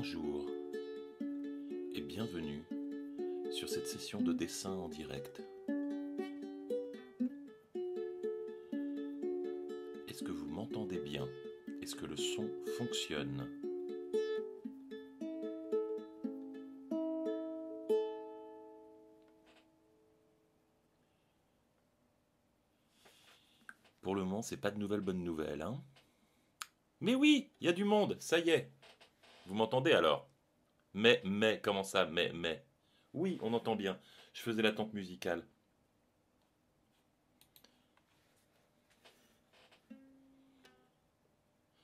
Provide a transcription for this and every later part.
Bonjour et bienvenue sur cette session de dessin en direct. Est-ce que vous m'entendez bien Est-ce que le son fonctionne Pour le moment, c'est pas de nouvelles bonnes nouvelles, hein Mais oui, il y a du monde, ça y est, vous m'entendez alors Mais, mais, comment ça, mais, mais Oui, on entend bien. Je faisais la tente musicale.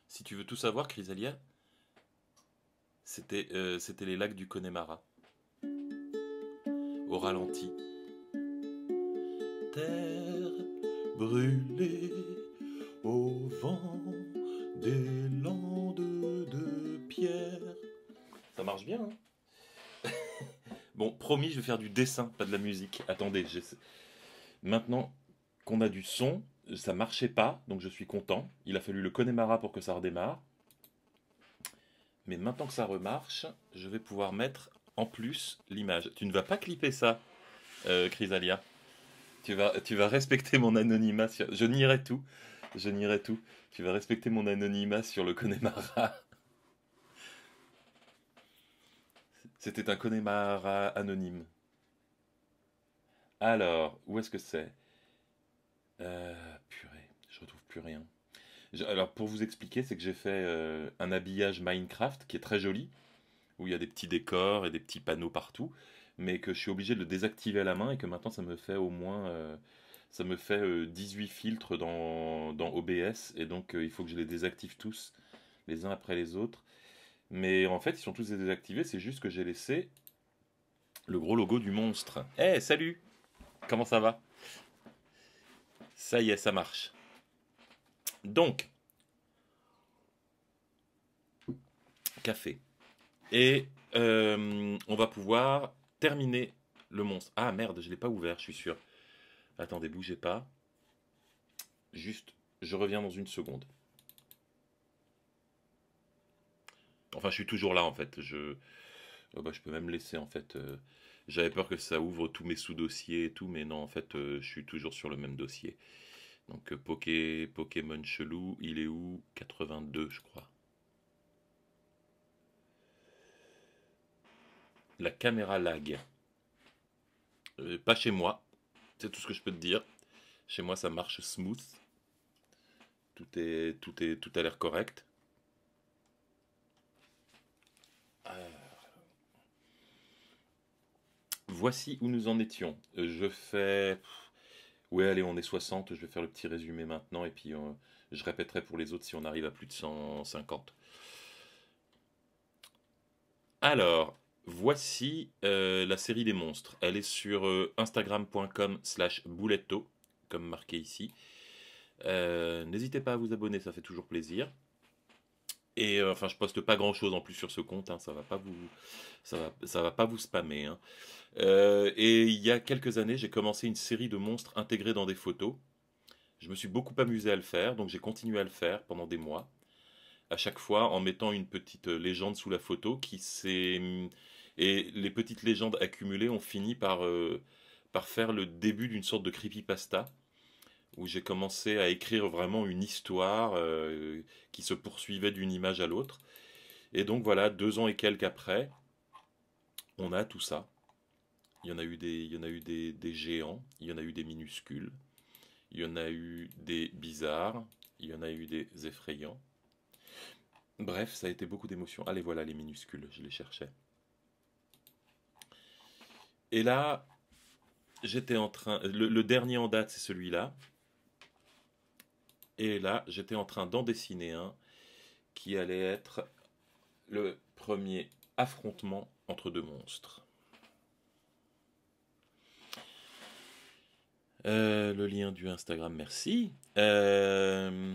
Si tu veux tout savoir, Chrysalia, c'était euh, les lacs du Connemara. Au ralenti. Terre brûlée au vent des langues. Ça marche bien. Hein. bon, promis, je vais faire du dessin, pas de la musique. Attendez, Maintenant qu'on a du son, ça marchait pas, donc je suis content. Il a fallu le Konemara pour que ça redémarre. Mais maintenant que ça remarche, je vais pouvoir mettre en plus l'image. Tu ne vas pas clipper ça, euh, Chrysalia. Tu vas, tu vas respecter mon anonymat. Je nierai tout. Je nierai tout. Tu vas respecter mon anonymat sur le Konemara C'était un Connemara anonyme. Alors, où est-ce que c'est euh, Purée, je retrouve plus rien. alors, pour vous expliquer, c'est que j'ai fait euh, un habillage Minecraft qui est très joli, où il y a des petits décors et des petits panneaux partout, mais que je suis obligé de le désactiver à la main et que maintenant ça me fait au moins. Euh, ça me fait 18 euh, filtres dans, dans OBS et donc il faut que je les désactive tous les uns après les autres mais en fait, ils sont tous désactivés, c'est juste que j'ai laissé le gros logo du monstre. Eh, salut Comment ça va Ça y est, ça marche. Donc, café. Et euh, on va pouvoir terminer le monstre. Ah merde, je ne l'ai pas ouvert, je suis sûr. Attendez, bougez pas. Juste, je reviens dans une seconde. Enfin, je suis toujours là en fait. Je, euh, bah, je peux même laisser en fait. Euh, j'avais peur que ça ouvre tous mes sous-dossiers et tout, mais non, en fait, euh, je suis toujours sur le même dossier. Donc, Poké... Pokémon chelou, il est où 82, je crois. La caméra lag. pas chez moi. C'est tout ce que je peux te dire. Chez moi, ça marche smooth. Tout est, tout est, tout a l'air correct. Voici où nous en étions. Je fais... Ouais, allez, on est 60, je vais faire le petit résumé maintenant, et puis euh, je répéterai pour les autres si on arrive à plus de 150. Alors, voici euh, la série des monstres. Elle est sur euh, instagram.com slash bouletto comme marqué ici. N'hésitez pas à vous abonner, ça fait toujours plaisir. Et euh, enfin, je poste pas grand chose en plus sur ce compte, hein. ça va pas vous, ça va, ça va pas vous spammer. Hein. Euh, et il y a quelques années, j'ai commencé une série de monstres intégrés dans des photos. Je me suis beaucoup amusé à le faire, donc j'ai continué à le faire pendant des mois. À chaque fois, en mettant une petite euh, légende sous la photo, qui s'est et les petites légendes accumulées ont fini par par faire le début d'une sorte de creepypasta où j'ai commencé à écrire vraiment une histoire euh, qui se poursuivait d'une image à l'autre. Et donc voilà, deux ans et quelques après, on a tout ça. Il y en a eu des, il y en a eu des, géants, il y en a eu des minuscules, il y en a eu des bizarres, il y en a eu des effrayants. Bref, ça a été beaucoup d'émotions. Allez, voilà les minuscules, je les cherchais. Et là, j'étais en train. le dernier en date, c'est celui-là. Et là, j'étais en train d'en dessiner un qui allait être le premier affrontement entre deux monstres. Euh, le lien du Instagram, merci. Euh,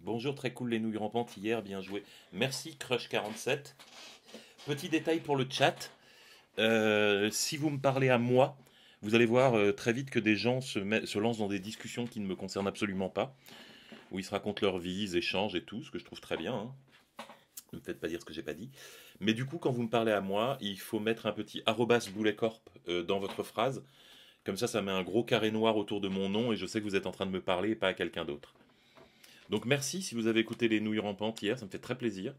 bonjour, très cool les nouilles rampantes hier, bien joué. Merci Crush47. Petit détail pour le chat. Euh, si vous me parlez à moi, vous allez voir très vite que des gens se lancent dans des discussions qui ne me concernent absolument pas où ils se racontent leur vie, ils échangent et tout, ce que je trouve très bien. Hein. Ne me faites pas dire ce que j'ai pas dit. Mais du coup, quand vous me parlez à moi, il faut mettre un petit arrobas bouletcorp euh, dans votre phrase. Comme ça, ça met un gros carré noir autour de mon nom et je sais que vous êtes en train de me parler et pas à quelqu'un d'autre. Donc merci si vous avez écouté les nouilles rampantes hier, ça me fait très plaisir.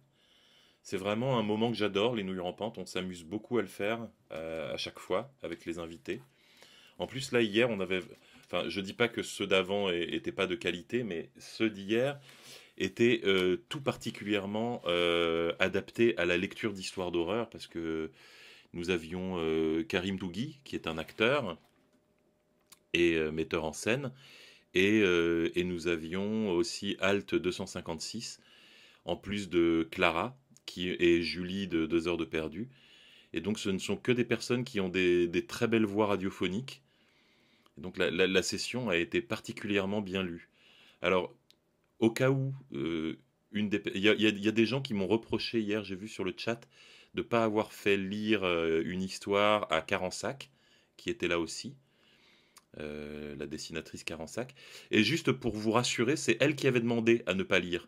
C'est vraiment un moment que j'adore, les nouilles rampantes. On s'amuse beaucoup à le faire euh, à chaque fois avec les invités. En plus, là, hier, on avait Enfin, je dis pas que ceux d'avant n'étaient pas de qualité, mais ceux d'hier étaient euh, tout particulièrement euh, adaptés à la lecture d'histoires d'horreur parce que nous avions euh, Karim Dougui, qui est un acteur et metteur en scène, et, et, nous avions aussi Alt 256, en plus de Clara qui est Julie de Deux heures de perdu. Et donc, ce ne sont que des personnes qui ont des très belles voix radiophoniques donc la, session a été particulièrement bien lue. Alors, au cas où, il, y a, des gens qui m'ont reproché hier, j'ai vu sur le chat, de ne pas avoir fait lire euh, une histoire à Carensac, qui était là aussi. Euh, la dessinatrice Carensac. Et juste pour vous rassurer, c'est elle qui avait demandé à ne pas lire.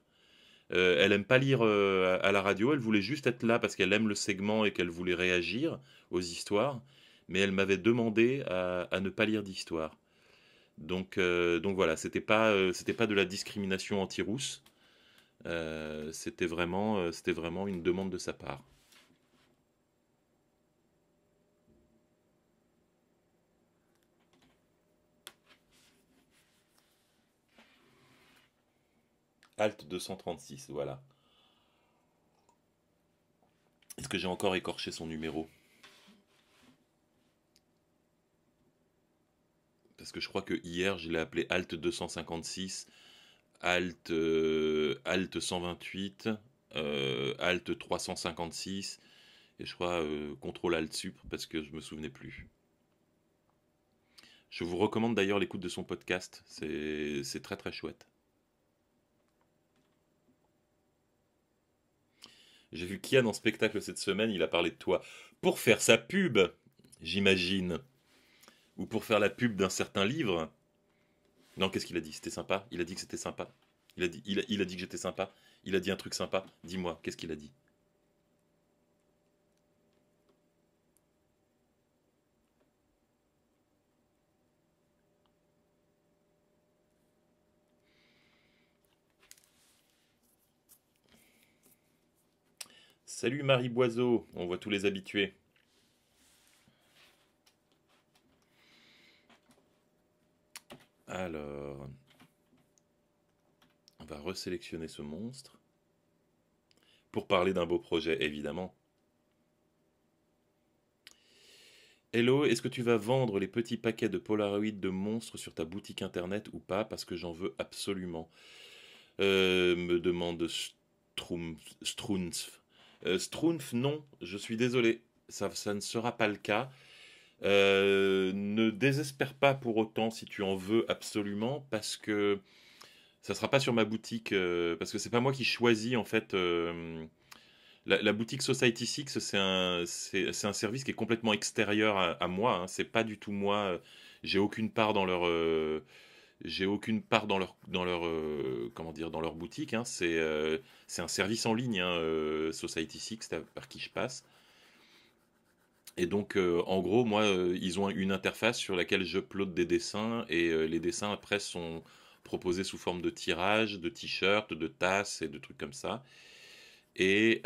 Euh, elle aime pas lire à la radio, elle voulait juste être là parce qu'elle aime le segment et qu'elle voulait réagir aux histoires mais elle m'avait demandé à, ne pas lire d'histoire. Donc, euh, donc voilà, c'était pas, euh, c'était pas de la discrimination anti-rousse, euh, c'était vraiment, c'était vraiment une demande de sa part. Alt 236, voilà. Est-ce que j'ai encore écorché son numéro parce que je crois que hier, je l'ai appelé Alt 256, Alt, euh, Alt 128, euh, Alt 356, et je crois euh, Contrôle Alt Sup, parce que je me souvenais plus. Je vous recommande d'ailleurs l'écoute de son podcast, c'est très très chouette. J'ai vu Kian en spectacle cette semaine, il a parlé de toi. Pour faire sa pub, j'imagine ou pour faire la pub d'un certain livre. Non, qu'est-ce qu'il a dit C'était sympa Il a dit que c'était sympa. Il a dit, il a, dit que j'étais sympa. Il a dit un truc sympa. Dis-moi, qu'est-ce qu'il a dit Salut Marie Boiseau, on voit tous les habitués. Alors, on va resélectionner ce monstre pour parler d'un beau projet, évidemment. Hello, est-ce que tu vas vendre les petits paquets de Polaroid de monstres sur ta boutique internet ou pas Parce que j'en veux absolument. Euh, me demande Strunz. Euh, non, je suis désolé, ça ne sera pas le cas. Euh, ne désespère pas pour autant si tu en veux absolument, parce que ça sera pas sur ma boutique, euh, parce que c'est pas moi qui choisis en fait. Euh, la, boutique Society Six, c'est un, service qui est complètement extérieur à, moi. Hein, c'est pas du tout moi. J'ai aucune part dans leur, j'ai aucune part dans leur, dans leur, comment dire, dans leur boutique. Hein. c'est, un service en ligne, hein, Society Six, par qui je passe. Et donc, euh, en gros, moi, euh, ils ont une interface sur laquelle je plotte des dessins et euh, les dessins après sont proposés sous forme de tirages, de t-shirts, de tasses et de trucs comme ça. Et,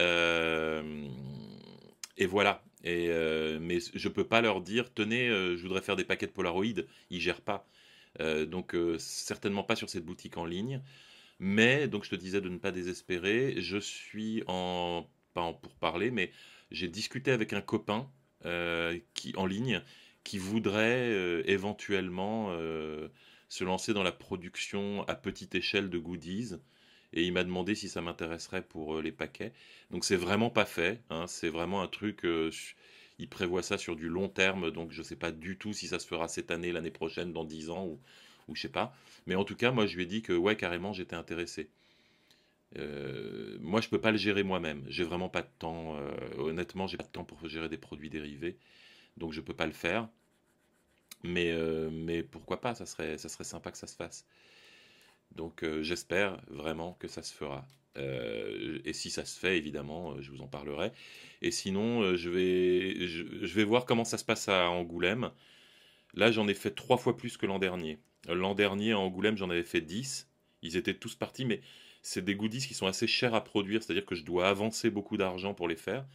et voilà. Et, mais je peux pas leur dire, tenez, je voudrais faire des paquets de Polaroid. Ils gèrent pas. donc, certainement pas sur cette boutique en ligne. Mais, donc, je te disais de ne pas désespérer. Je suis en. Pas en pour parler, mais j'ai discuté avec un copain euh, qui, en ligne qui voudrait euh, éventuellement euh, se lancer dans la production à petite échelle de goodies et il m'a demandé si ça m'intéresserait pour les paquets. Donc c'est vraiment pas fait, hein. c'est vraiment un truc, il prévoit ça sur du long terme, donc je sais pas du tout si ça se fera cette année, l'année prochaine, dans 10 ans ou je sais pas. Mais en tout cas, moi je lui ai dit que ouais, carrément j'étais intéressé. Euh, moi, je peux pas le gérer moi-même. J'ai vraiment pas de temps. Euh, honnêtement, j'ai pas de temps pour gérer des produits dérivés, donc je peux pas le faire. Mais, euh, mais pourquoi pas Ça serait, ça serait sympa que ça se fasse. Donc, j'espère vraiment que ça se fera. et si ça se fait, évidemment, je vous en parlerai. Et sinon, je vais, je, vais voir comment ça se passe à Angoulême. Là, j'en ai fait trois fois plus que l'an dernier. L'an dernier, à Angoulême, j'en avais fait dix. Ils étaient tous partis, mais c'est des goodies qui sont assez chers à produire, c'est-à-dire que je dois avancer beaucoup d'argent pour les faire.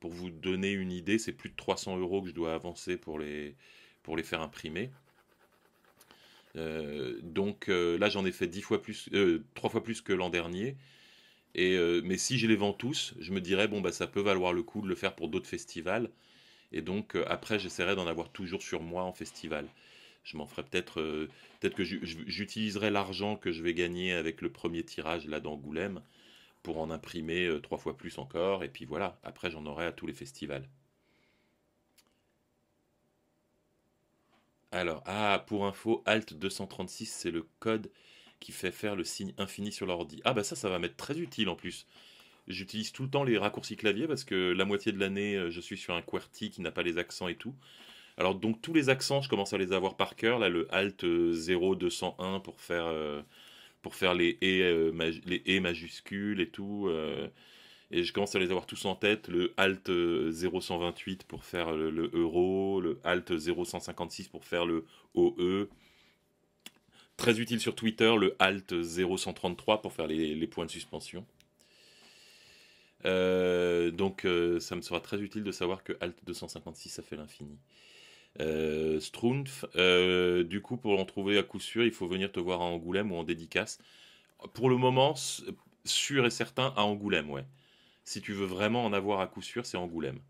Pour vous donner une idée, c'est plus de 300 euros que je dois avancer pour les, pour les faire imprimer. Euh, donc euh, là, j'en ai fait 10 fois plus, euh, fois plus que l'an dernier. Et, mais si je les vends tous, je me dirais, bon, bah, ça peut valoir le coup de le faire pour d'autres festivals. Et donc, après, j'essaierai d'en avoir toujours sur moi en festival je m'en ferai peut-être. Euh, peut-être que j'utiliserai l'argent que je vais gagner avec le premier tirage là d'Angoulême pour en imprimer euh, trois fois plus encore. Et puis voilà, après j'en aurai à tous les festivals. Alors, ah, pour info, Alt 236, c'est le code qui fait faire le signe infini sur l'ordi. Ah bah ça, ça va m'être très utile en plus. J'utilise tout le temps les raccourcis clavier parce que la moitié de l'année, euh, je suis sur un QWERTY qui n'a pas les accents et tout. Alors donc tous les accents, je commence à les avoir par cœur. Là, le Alt 0201 euh, pour faire euh, pour faire les E euh, les e majuscules et tout. et je commence à les avoir tous en tête. Le Alt 0128 pour faire le, euro, le Alt 0156 pour faire le OE. Très utile sur Twitter, le Alt 0133 pour faire les, points de suspension. donc ça me sera très utile de savoir que Alt 256 ça fait l'infini. Euh, Strunf euh, du coup, pour en trouver à coup sûr, il faut venir te voir à Angoulême ou en dédicace. Pour le moment, sûr et certain, à Angoulême, ouais. Si tu veux vraiment en avoir à coup sûr, c'est Angoulême.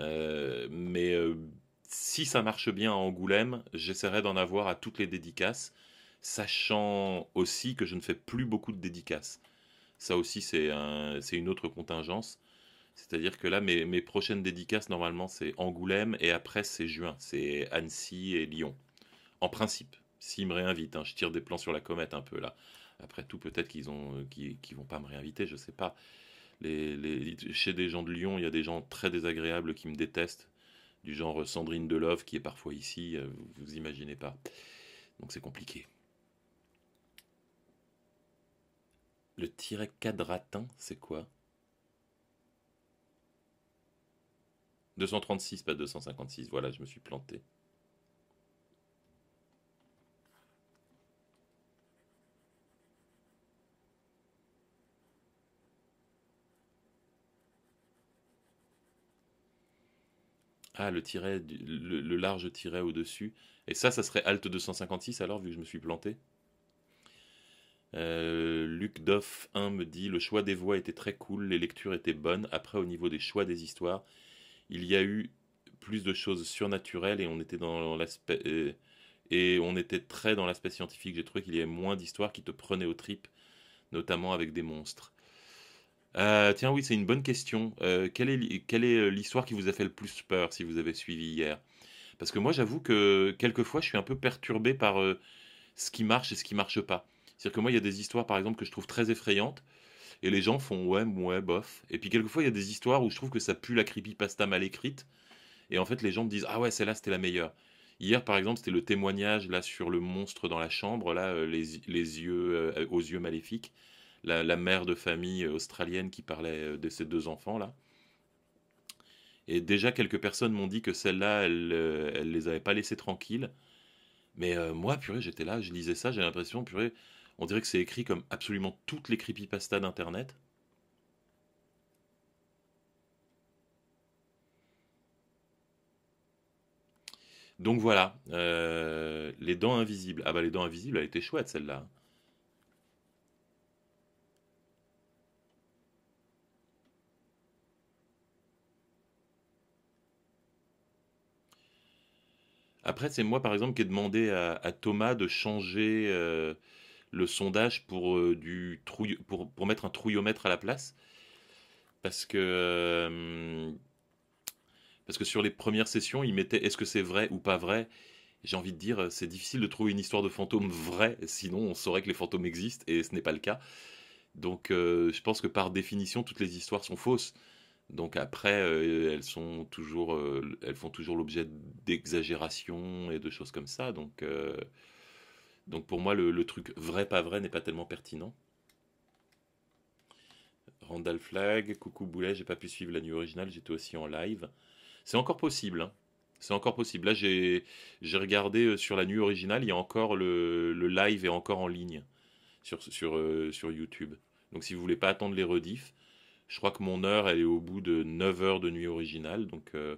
Euh, mais si ça marche bien à Angoulême, j'essaierai d'en avoir à toutes les dédicaces, sachant aussi que je ne fais plus beaucoup de dédicaces. Ça aussi, c'est une autre contingence. C'est-à-dire que là, mes, mes, prochaines dédicaces, normalement, c'est Angoulême et après, c'est juin. C'est Annecy et Lyon. En principe, s'ils me réinvitent, hein, je tire des plans sur la comète un peu là. Après tout, peut-être qu'ils ont, euh, vont pas me réinviter, je sais pas. chez des gens de Lyon, il y a des gens très désagréables qui me détestent, du genre euh, Sandrine Delove qui est parfois ici, euh, vous, vous imaginez pas. Donc c'est compliqué. Le tiret quadratin, c'est quoi 236, pas 256. Voilà, je me suis planté. Ah, le, tiret, le, large tiret au-dessus. Et ça, ça serait Alt 256 alors, vu que je me suis planté euh, Luc Doff 1 me dit Le choix des voix était très cool, les lectures étaient bonnes. Après, au niveau des choix des histoires, il y a eu plus de choses surnaturelles et on était dans l'aspect euh, et on était très dans l'aspect scientifique. J'ai trouvé qu'il y avait moins d'histoires qui te prenaient aux tripes, notamment avec des monstres. Euh, tiens, oui, c'est une bonne question. Euh, quelle est l'histoire qui vous a fait le plus peur si vous avez suivi hier Parce que moi, j'avoue que quelquefois, je suis un peu perturbé par ce qui marche et ce qui marche pas. C'est-à-dire que moi, il y a des histoires, par exemple, que je trouve très effrayantes, et les gens font ouais, ouais, bof. Et puis quelquefois, il y a des histoires où je trouve que ça pue la creepypasta mal écrite, et en fait, les gens me disent ah ouais, celle-là, c'était la meilleure. Hier, par exemple, c'était le témoignage là sur le monstre dans la chambre, là, euh, les, yeux euh, aux yeux maléfiques, la, mère de famille australienne qui parlait euh, de ses deux enfants là. Et déjà, quelques personnes m'ont dit que celle-là, elle, ne les avait pas laissés tranquilles. Mais moi, purée, j'étais là, je lisais ça, j'ai l'impression, purée, on dirait que c'est écrit comme absolument toutes les creepypastas d'Internet. Donc voilà, euh, les dents invisibles. Ah bah les dents invisibles, elle était chouette celle-là. Après, c'est moi par exemple qui ai demandé à, Thomas de changer euh, le sondage pour, euh, du trouille, pour, pour, mettre un trouillomètre à la place. Parce que, euh, parce que sur les premières sessions, ils mettaient est-ce que c'est vrai ou pas vrai J'ai envie de dire, euh, c'est difficile de trouver une histoire de fantôme vrai sinon on saurait que les fantômes existent et ce n'est pas le cas. Donc je pense que par définition, toutes les histoires sont fausses. Donc après, elles, sont toujours, elles font toujours l'objet d'exagérations et de choses comme ça. Donc. Donc pour moi, le, truc vrai, pas vrai n'est pas tellement pertinent. Randall Flag, coucou Boulet, j'ai pas pu suivre la nuit originale, j'étais aussi en live. C'est encore possible, hein. C'est encore possible. Là, j'ai regardé euh, sur la nuit originale, il y a encore le, live est encore en ligne sur, sur, euh, sur YouTube. Donc si vous voulez pas attendre les rediffs, je crois que mon heure, elle est au bout de 9 heures de nuit originale. Donc euh,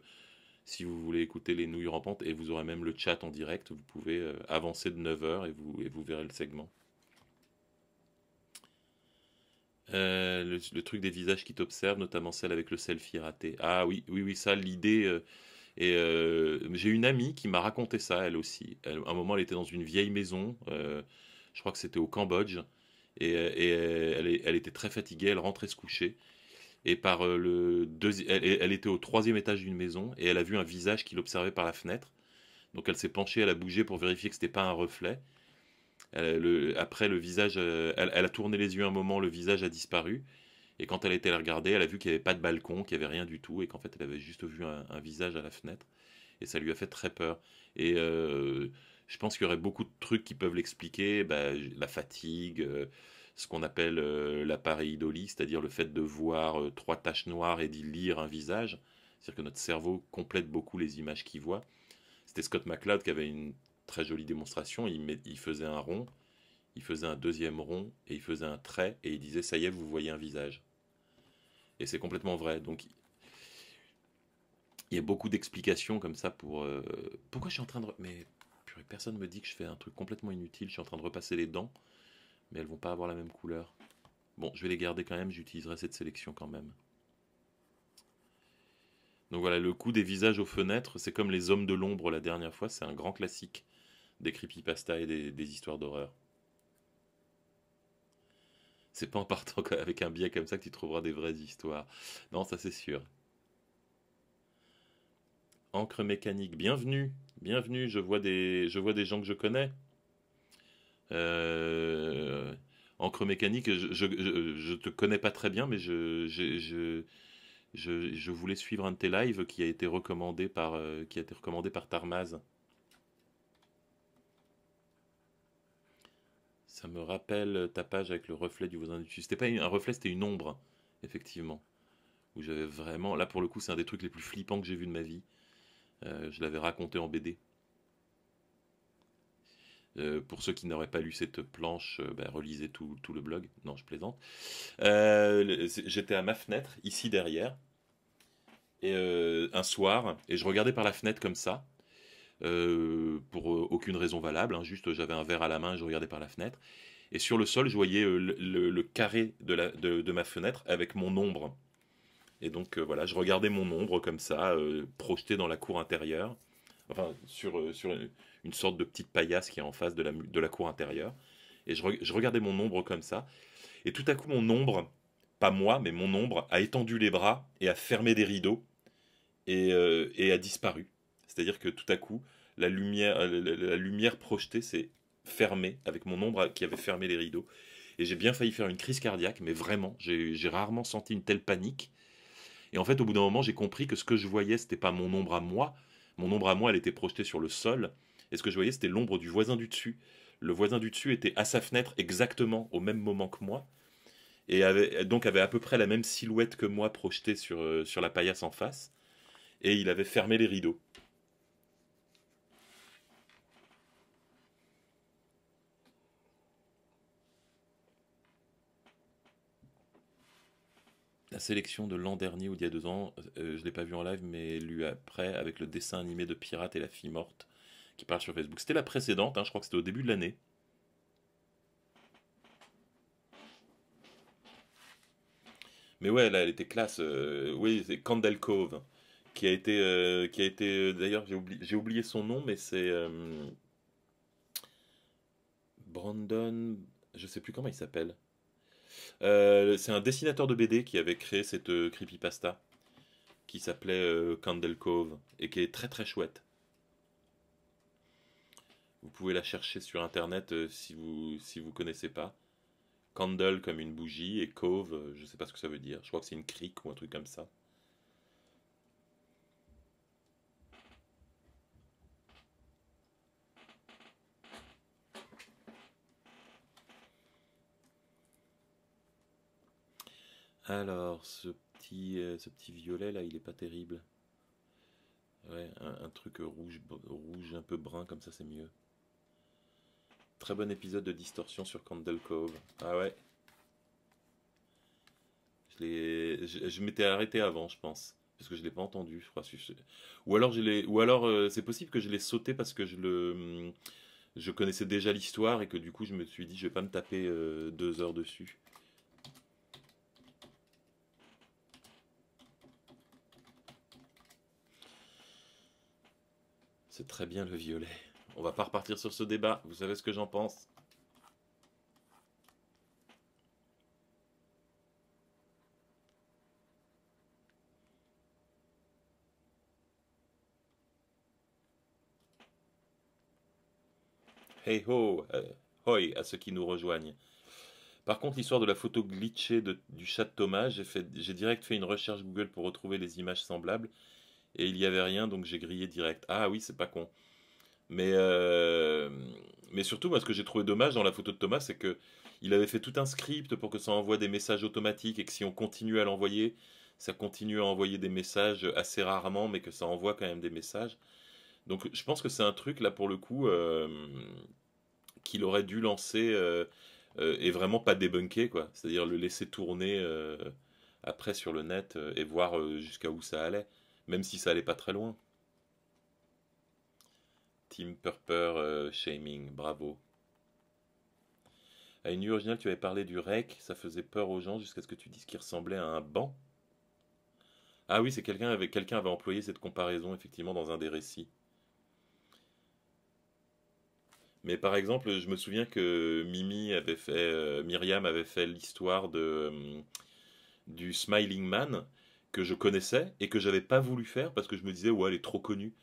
si vous voulez écouter les nouilles rampantes, et vous aurez même le chat en direct, vous pouvez euh, avancer de 9h et vous, verrez le segment. Euh, le, truc des visages qui t'observent, notamment celle avec le selfie raté. Ah oui, oui, oui, ça, l'idée... Euh, j'ai une amie qui m'a raconté ça, elle aussi. un moment, elle était dans une vieille maison, je crois que c'était au Cambodge, et, elle était très fatiguée, elle rentrait se coucher, et par euh, le deuxième, elle, était au troisième étage d'une maison et elle a vu un visage qui l'observait par la fenêtre. Donc elle s'est penchée, elle a bougé pour vérifier que n'était pas un reflet. après le visage, euh, elle, a tourné les yeux un moment, le visage a disparu. Et quand elle était la regarder, elle a vu qu'il n'y avait pas de balcon, qu'il n'y avait rien du tout, et qu'en fait elle avait juste vu un, visage à la fenêtre. Et ça lui a fait très peur. Et euh, je pense qu'il y aurait beaucoup de trucs qui peuvent l'expliquer, bah, la fatigue ce qu'on appelle euh, l'appareil idolie, c'est-à-dire le fait de voir euh, trois taches noires et d'y lire un visage. C'est-à-dire que notre cerveau complète beaucoup les images qu'il voit. C'était Scott McLeod qui avait une très jolie démonstration. Il, il, faisait un rond, il faisait un deuxième rond, et il faisait un trait, et il disait Ça y est, vous voyez un visage. Et c'est complètement vrai. Donc, il y a beaucoup d'explications comme ça pour. Euh, pourquoi je suis en train de. Mais purée, personne me dit que je fais un truc complètement inutile. Je suis en train de repasser les dents mais elles vont pas avoir la même couleur. Bon, je vais les garder quand même, j'utiliserai cette sélection quand même. Donc voilà, le coup des visages aux fenêtres, c'est comme les hommes de l'ombre la dernière fois, c'est un grand classique des creepypasta et des, histoires d'horreur. C'est pas en partant avec un biais comme ça que tu trouveras des vraies histoires. Non, ça c'est sûr. Encre mécanique, bienvenue, bienvenue, je vois des, je vois des gens que je connais. Euh, encre mécanique, je te connais pas très bien, mais je, je, je, voulais suivre un de tes lives qui a été recommandé par, euh, qui a été recommandé par Tarmaz. Ça me rappelle ta page avec le reflet du voisin du dessus. C'était pas un reflet, c'était une ombre, effectivement. Où j'avais vraiment. Là, pour le coup, c'est un des trucs les plus flippants que j'ai vu de ma vie. Euh, je l'avais raconté en BD. Euh, pour ceux qui n'auraient pas lu cette planche, euh, bah, relisez tout, le blog. Non, je plaisante. Euh, j'étais à ma fenêtre, ici derrière, et, un soir, et je regardais par la fenêtre comme ça, pour aucune raison valable. Hein, juste, j'avais un verre à la main, je regardais par la fenêtre. Et sur le sol, je voyais le, carré de, ma fenêtre avec mon ombre. Et donc voilà, je regardais mon ombre comme ça, projeté dans la cour intérieure. Enfin, sur, sur une sorte de petite paillasse qui est en face de la, de la cour intérieure. Et je, regardais mon ombre comme ça. Et tout à coup, mon ombre, pas moi, mais mon ombre, a étendu les bras et a fermé des rideaux et, euh, a disparu. C'est-à-dire que tout à coup, la lumière, euh, la, lumière projetée s'est fermée avec mon ombre qui avait fermé les rideaux. Et j'ai bien failli faire une crise cardiaque, mais vraiment, j'ai rarement senti une telle panique. Et en fait, au bout d'un moment, j'ai compris que ce que je voyais, c'était pas mon ombre à moi. Mon ombre à moi, elle était projetée sur le sol, et ce que je voyais, c'était l'ombre du voisin du dessus. Le voisin du dessus était à sa fenêtre exactement au même moment que moi. Et donc avait à peu près la même silhouette que moi projetée sur, euh, sur la paillasse en face. Et il avait fermé les rideaux. la sélection de l'an dernier ou d'il y a deux ans, euh, je ne l'ai pas vu en live, mais lu après avec le dessin animé de Pirate et la fille morte qui parle sur Facebook. C'était la précédente, hein, je crois que c'était au début de l'année. Mais ouais, là, elle était classe. Euh, oui, c'est Candle Cove, qui a été, euh, qui a été. Euh, d'ailleurs, j'ai oublié, son nom, mais c'est Brandon. Je sais plus comment il s'appelle. c'est un dessinateur de BD qui avait créé cette creepypasta qui s'appelait Candle Cove et qui est très très chouette. Vous pouvez la chercher sur internet euh, si vous si vous connaissez pas. Candle comme une bougie et cove, je euh, je sais pas ce que ça veut dire. Je crois que c'est une crique ou un truc comme ça. Alors, ce petit, euh, ce petit violet là, il n'est pas terrible. un, un truc rouge, rouge un peu brun comme ça, c'est mieux très bon épisode de Distorsion sur Candle Cove. Ah ouais. Je, je, je m'étais arrêté avant, je pense. Parce que je ne l'ai pas entendu, je crois. Ou alors, alors euh, c'est possible que je l'ai sauté parce que je le. Hum, je connaissais déjà l'histoire et que du coup je me suis dit je vais pas me taper euh, deux heures dessus. C'est très bien le violet. On va pas repartir sur ce débat. Vous savez ce que j'en pense. Hey ho, euh, hoi à ceux qui nous rejoignent. Par contre, l'histoire de la photo glitchée du chat de Thomas, j'ai direct fait une recherche Google pour retrouver les images semblables et il n'y avait rien, donc j'ai grillé direct. Ah oui, c'est pas con. Mais, euh, mais surtout, moi, ce que j'ai trouvé dommage dans la photo de Thomas, c'est que il avait fait tout un script pour que ça envoie des messages automatiques et que si on continue à l'envoyer, ça continue à envoyer des messages assez rarement, mais que ça envoie quand même des messages. Donc, je pense que c'est un truc, là, pour le coup, euh, qu'il aurait dû lancer euh, et vraiment pas débunker, quoi. C'est-à-dire le laisser tourner après sur le net et voir jusqu'à où ça allait, même si ça allait pas très loin. Team Purple euh, Shaming, bravo. À une nuit originale, tu avais parlé du rec, ça faisait peur aux gens jusqu'à ce que tu dises qu'il ressemblait à un banc. Ah oui, c'est quelqu'un avait employé cette comparaison effectivement dans un des récits. Mais par exemple, je me souviens que Mimi avait fait, euh, Myriam avait fait l'histoire de euh, du Smiling Man que je connaissais et que j'avais pas voulu faire parce que je me disais ouais elle est trop connue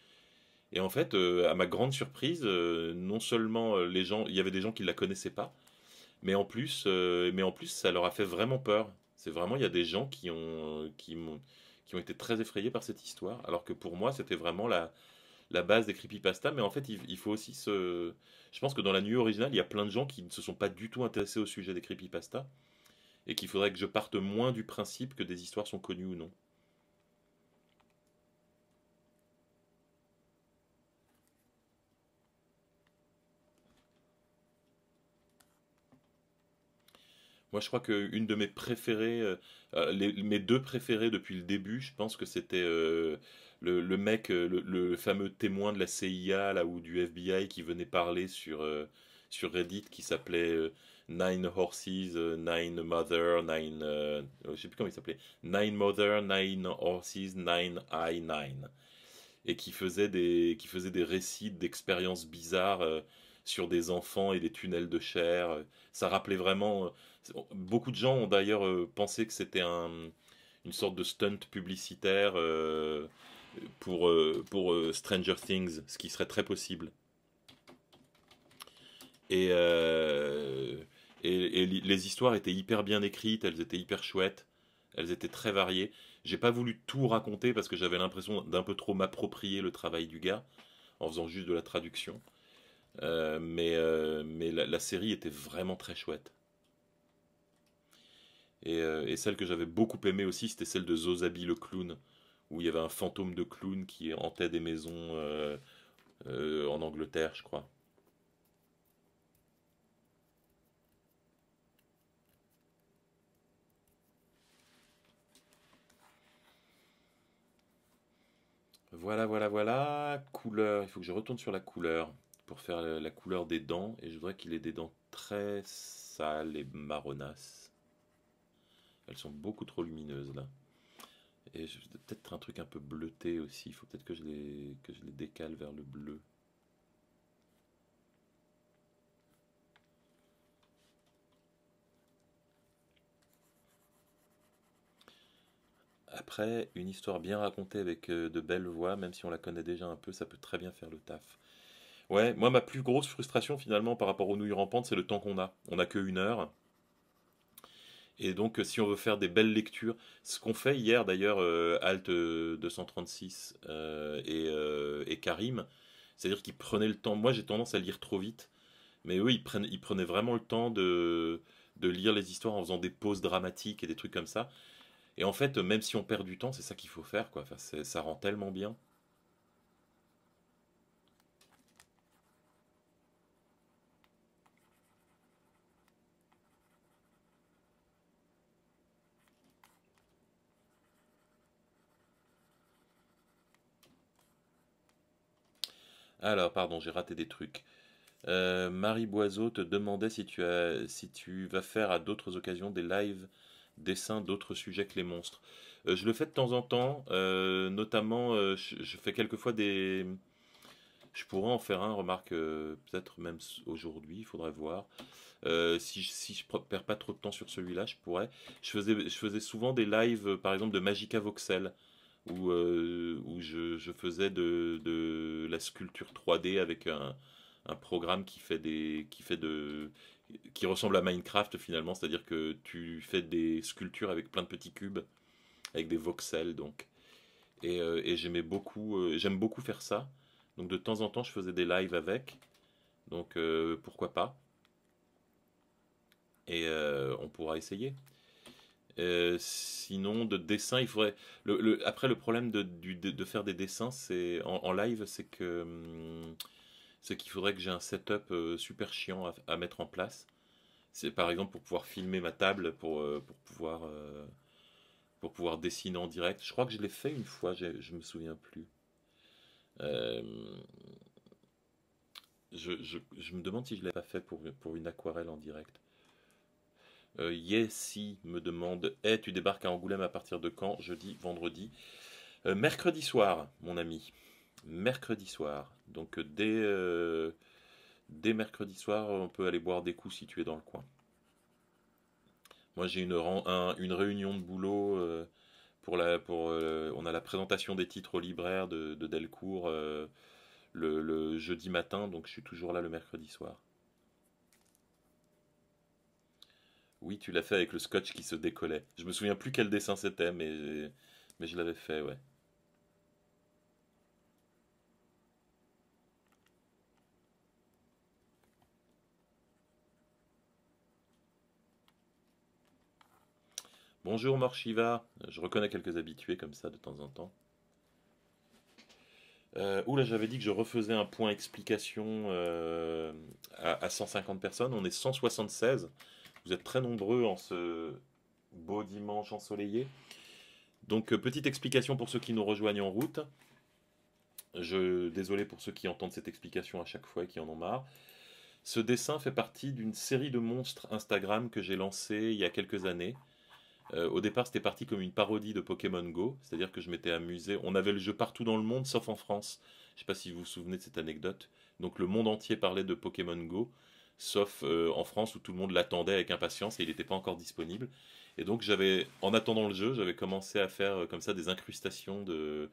et en fait, euh, à ma grande surprise, euh, non seulement euh, les gens, il y avait des gens qui ne la connaissaient pas, mais en plus, mais en plus, ça leur a fait vraiment peur. C'est vraiment, il y a des gens qui ont, qui ont, qui ont été très effrayés par cette histoire, alors que pour moi, c'était vraiment la, la base des creepypasta, mais en fait, il, faut aussi se. Je pense que dans la nuit originale, il y a plein de gens qui ne se sont pas du tout intéressés au sujet des creepypasta et qu'il faudrait que je parte moins du principe que des histoires sont connues ou non. Moi, je crois qu'une de mes préférées, euh, euh, mes deux préférées depuis le début, je pense que c'était euh, le, mec, le, fameux témoin de la CIA là, ou du FBI qui venait parler sur, sur Reddit qui s'appelait Nine Horses, Nine Mother, Nine. je sais plus comment il s'appelait. Nine Mother, Nine Horses, Nine Eye, Nine. Et qui faisait des, qui faisait des récits d'expériences bizarres sur des enfants et des tunnels de chair. Ça rappelait vraiment, Beaucoup de gens ont d'ailleurs euh, pensé que c'était une sorte de stunt publicitaire euh, pour, euh, Stranger Things, ce qui serait très possible. Et, les histoires étaient hyper bien écrites, elles étaient hyper chouettes, elles étaient très variées. J'ai pas voulu tout raconter parce que j'avais l'impression d'un peu trop m'approprier le travail du gars en faisant juste de la traduction. mais, la série était vraiment très chouette. Euh, et, celle que j'avais beaucoup aimée aussi, c'était celle de Zosabi le clown, où il y avait un fantôme de clown qui hantait des maisons euh, euh, en Angleterre, je crois. Voilà, voilà, voilà. Couleur. Il faut que je retourne sur la couleur pour faire la couleur des dents. Et je voudrais qu'il ait des dents très sales et marronnasses. Elles sont beaucoup trop lumineuses là. Et peut-être un truc un peu bleuté aussi. Il faut peut-être que je les que je les décale vers le bleu. Après, une histoire bien racontée avec euh, de belles voix, même si on la connaît déjà un peu, ça peut très bien faire le taf. Ouais, moi ma plus grosse frustration finalement par rapport aux nouilles rampantes, c'est le temps qu'on a. On n'a que une heure. Et donc, euh, si on veut faire des belles lectures, ce qu'on fait hier d'ailleurs, euh, Alt 236 euh, et, et, Karim, c'est-à-dire qu'ils prenaient le temps. Moi, j'ai tendance à lire trop vite, mais eux, ils, prenaient vraiment le temps de, lire les histoires en faisant des pauses dramatiques et des trucs comme ça. Et en fait, même si on perd du temps, c'est ça qu'il faut faire, quoi. ça rend tellement bien. Alors, pardon, j'ai raté des trucs. Euh, Marie Boiseau te demandait si tu, as, si tu vas faire à d'autres occasions des lives dessins d'autres sujets que les monstres. Euh, je le fais de temps en temps, euh, notamment je, fais quelquefois des... Je pourrais en faire un, remarque, peut-être même aujourd'hui, il faudrait voir. si, si je perds pas trop de temps sur celui-là, je pourrais. Je faisais, je faisais souvent des lives, par exemple, de Magica Voxel où, euh, où je, faisais de, la sculpture 3D avec un, programme qui fait qui fait qui ressemble à Minecraft finalement, c'est-à-dire que tu fais des sculptures avec plein de petits cubes, avec des voxels donc. Et, euh, j'aimais beaucoup, euh, j'aime beaucoup faire ça. Donc de temps en temps, je faisais des lives avec. Donc pourquoi pas Et on pourra essayer. Euh, sinon, de dessin, il faudrait. Le, Après, le problème de, faire des dessins c'est en, live, c'est que hum, qu'il faudrait que j'ai un setup euh, super chiant à, mettre en place. C'est par exemple pour pouvoir filmer ma table, pour, euh, pouvoir pour pouvoir dessiner en direct. Je crois que je l'ai fait une fois, je, ne me souviens plus. Je, je, me demande si je l'ai pas fait pour, pour une aquarelle en direct. Euh, yes si me demande Eh, tu débarques à Angoulême à partir de quand Jeudi, vendredi. Euh, mercredi soir, mon ami. Mercredi soir. Donc, euh, dès, mercredi soir, on peut aller boire des coups si tu es dans le coin. Moi, j'ai une, une réunion de boulot. pour la, pour, on a la présentation des titres au libraire de, Delcourt le, le, jeudi matin, donc je suis toujours là le mercredi soir. Oui, tu l'as fait avec le scotch qui se décollait. Je me souviens plus quel dessin c'était, mais, mais je l'avais fait, ouais. Bonjour Morshiva. je reconnais quelques habitués comme ça de temps en temps. Euh, oula, j'avais dit que je refaisais un point explication euh, à, 150 personnes, on est 176. Vous êtes très nombreux en ce beau dimanche ensoleillé. Donc, euh, petite explication pour ceux qui nous rejoignent en route. Je, désolé pour ceux qui entendent cette explication à chaque fois et qui en ont marre. Ce dessin fait partie d'une série de monstres Instagram que j'ai lancé il y a quelques années. Euh, au départ, c'était parti comme une parodie de Pokémon Go, c'est-à-dire que je m'étais amusé. On avait le jeu partout dans le monde, sauf en France. Je ne sais pas si vous vous souvenez de cette anecdote. Donc le monde entier parlait de Pokémon Go sauf euh, en France où tout le monde l'attendait avec impatience et il n'était pas encore disponible. Et donc j'avais, en attendant le jeu, j'avais commencé à faire euh, comme ça des incrustations de,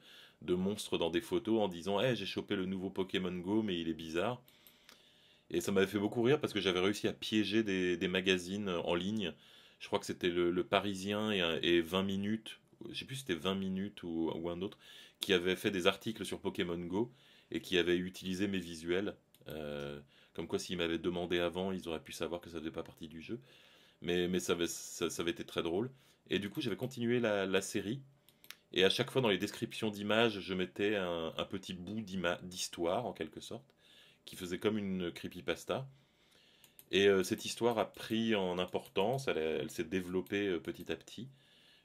monstres dans des photos en disant hey, eh, j'ai chopé le nouveau Pokémon Go mais il est bizarre ». Et ça m'avait fait beaucoup rire parce que j'avais réussi à piéger des, magazines en ligne. Je crois que c'était le, Parisien et, 20 minutes, je sais plus si c'était 20 minutes ou, un autre, qui avait fait des articles sur Pokémon Go et qui avait utilisé mes visuels. Euh, comme quoi, s'ils m'avaient demandé avant, ils auraient pu savoir que ça faisait pas partie du jeu. Mais, mais ça, avait, été très drôle. Et du coup, j'avais continué la, série. Et à chaque fois, dans les descriptions d'images, je mettais un, petit bout d'histoire, en quelque sorte, qui faisait comme une creepypasta. Et euh, cette histoire a pris en importance, elle, s'est développée euh, petit à petit,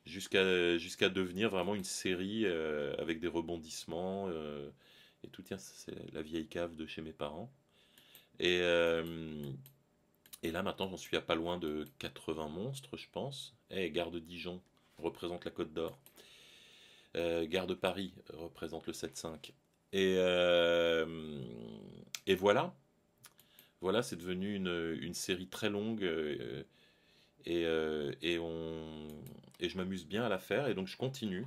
jusqu'à jusqu'à devenir vraiment une série euh, avec des rebondissements. et tout, tiens, c'est la vieille cave de chez mes parents. Et, euh, et là, maintenant, j'en suis à pas loin de 80 monstres, je pense. Et eh, Gare de Dijon représente la Côte d'Or. Euh, Gare de Paris représente le 7-5. Et, euh, et voilà. Voilà, c'est devenu une, série très longue. Et, et, on, et je m'amuse bien à la faire. Et donc, je continue.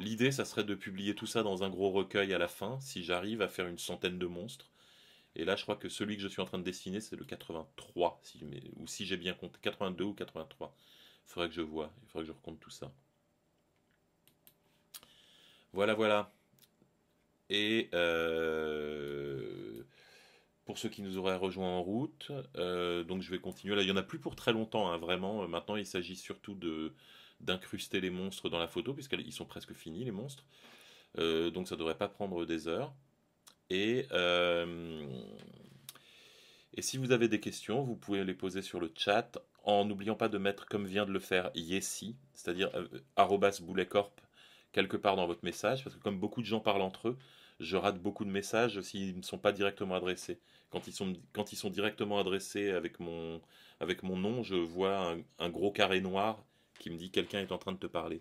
L'idée, ça serait de publier tout ça dans un gros recueil à la fin, si j'arrive à faire une centaine de monstres. Et là, je crois que celui que je suis en train de dessiner, c'est le 83, ou si j'ai bien compté, 82 ou 83. Il faudrait que je vois, il faudrait que je recompte tout ça. Voilà, voilà. Et euh, pour ceux qui nous auraient rejoints en route, euh, donc je vais continuer. Là, il n'y en a plus pour très longtemps, hein, vraiment. Maintenant, il s'agit surtout d'incruster les monstres dans la photo, puisqu'ils sont presque finis, les monstres. Euh, donc ça ne devrait pas prendre des heures. Et, euh, et si vous avez des questions, vous pouvez les poser sur le chat en n'oubliant pas de mettre, comme vient de le faire Yessi, c'est-à-dire euh, arrobas bouletcorp quelque part dans votre message, parce que comme beaucoup de gens parlent entre eux, je rate beaucoup de messages s'ils ne sont pas directement adressés. Quand ils sont, directement adressés avec mon, avec mon nom, je vois un, gros carré noir qui me dit quelqu'un est en train de te parler.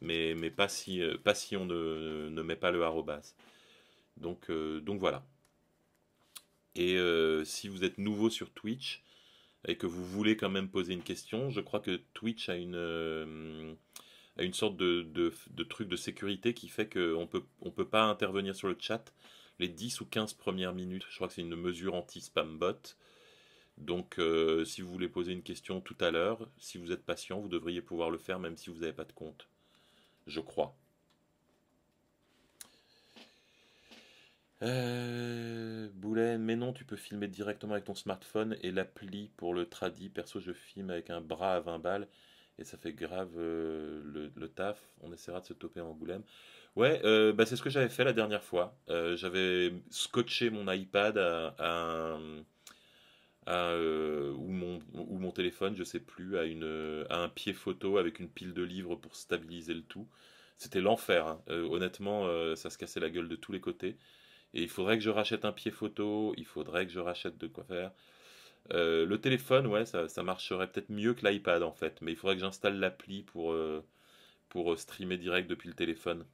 Mais, pas si, euh, pas si on ne, met pas le donc, euh, donc voilà. Et euh, si vous êtes nouveau sur Twitch et que vous voulez quand même poser une question, je crois que Twitch a une euh, une sorte de, truc de sécurité qui fait qu'on peut, ne peut pas intervenir sur le chat les 10 ou 15 premières minutes. Je crois que c'est une mesure anti-spam bot. Donc, si vous voulez poser une question tout à l'heure, si vous êtes patient, vous devriez pouvoir le faire même si vous n'avez pas de compte. Je crois. Euh, mais non, tu peux filmer directement avec ton smartphone et l'appli pour le tradi. Perso, je filme avec un bras à 20 balles et ça fait grave euh, le, taf. On essaiera de se toper en Angoulême. Ouais, euh, bah, c'est ce que j'avais fait la dernière fois. Euh, j'avais scotché mon iPad ou, mon, téléphone, je sais plus, à, un pied photo avec une pile de livres pour stabiliser le tout. C'était l'enfer. Hein. honnêtement, ça se cassait la gueule de tous les côtés. Et il faudrait que je rachète un pied photo, il faudrait que je rachète de quoi faire. Euh, le téléphone, ouais, ça, marcherait peut-être mieux que l'iPad en fait, mais il faudrait que j'installe l'appli pour, euh, pour euh, streamer direct depuis le téléphone.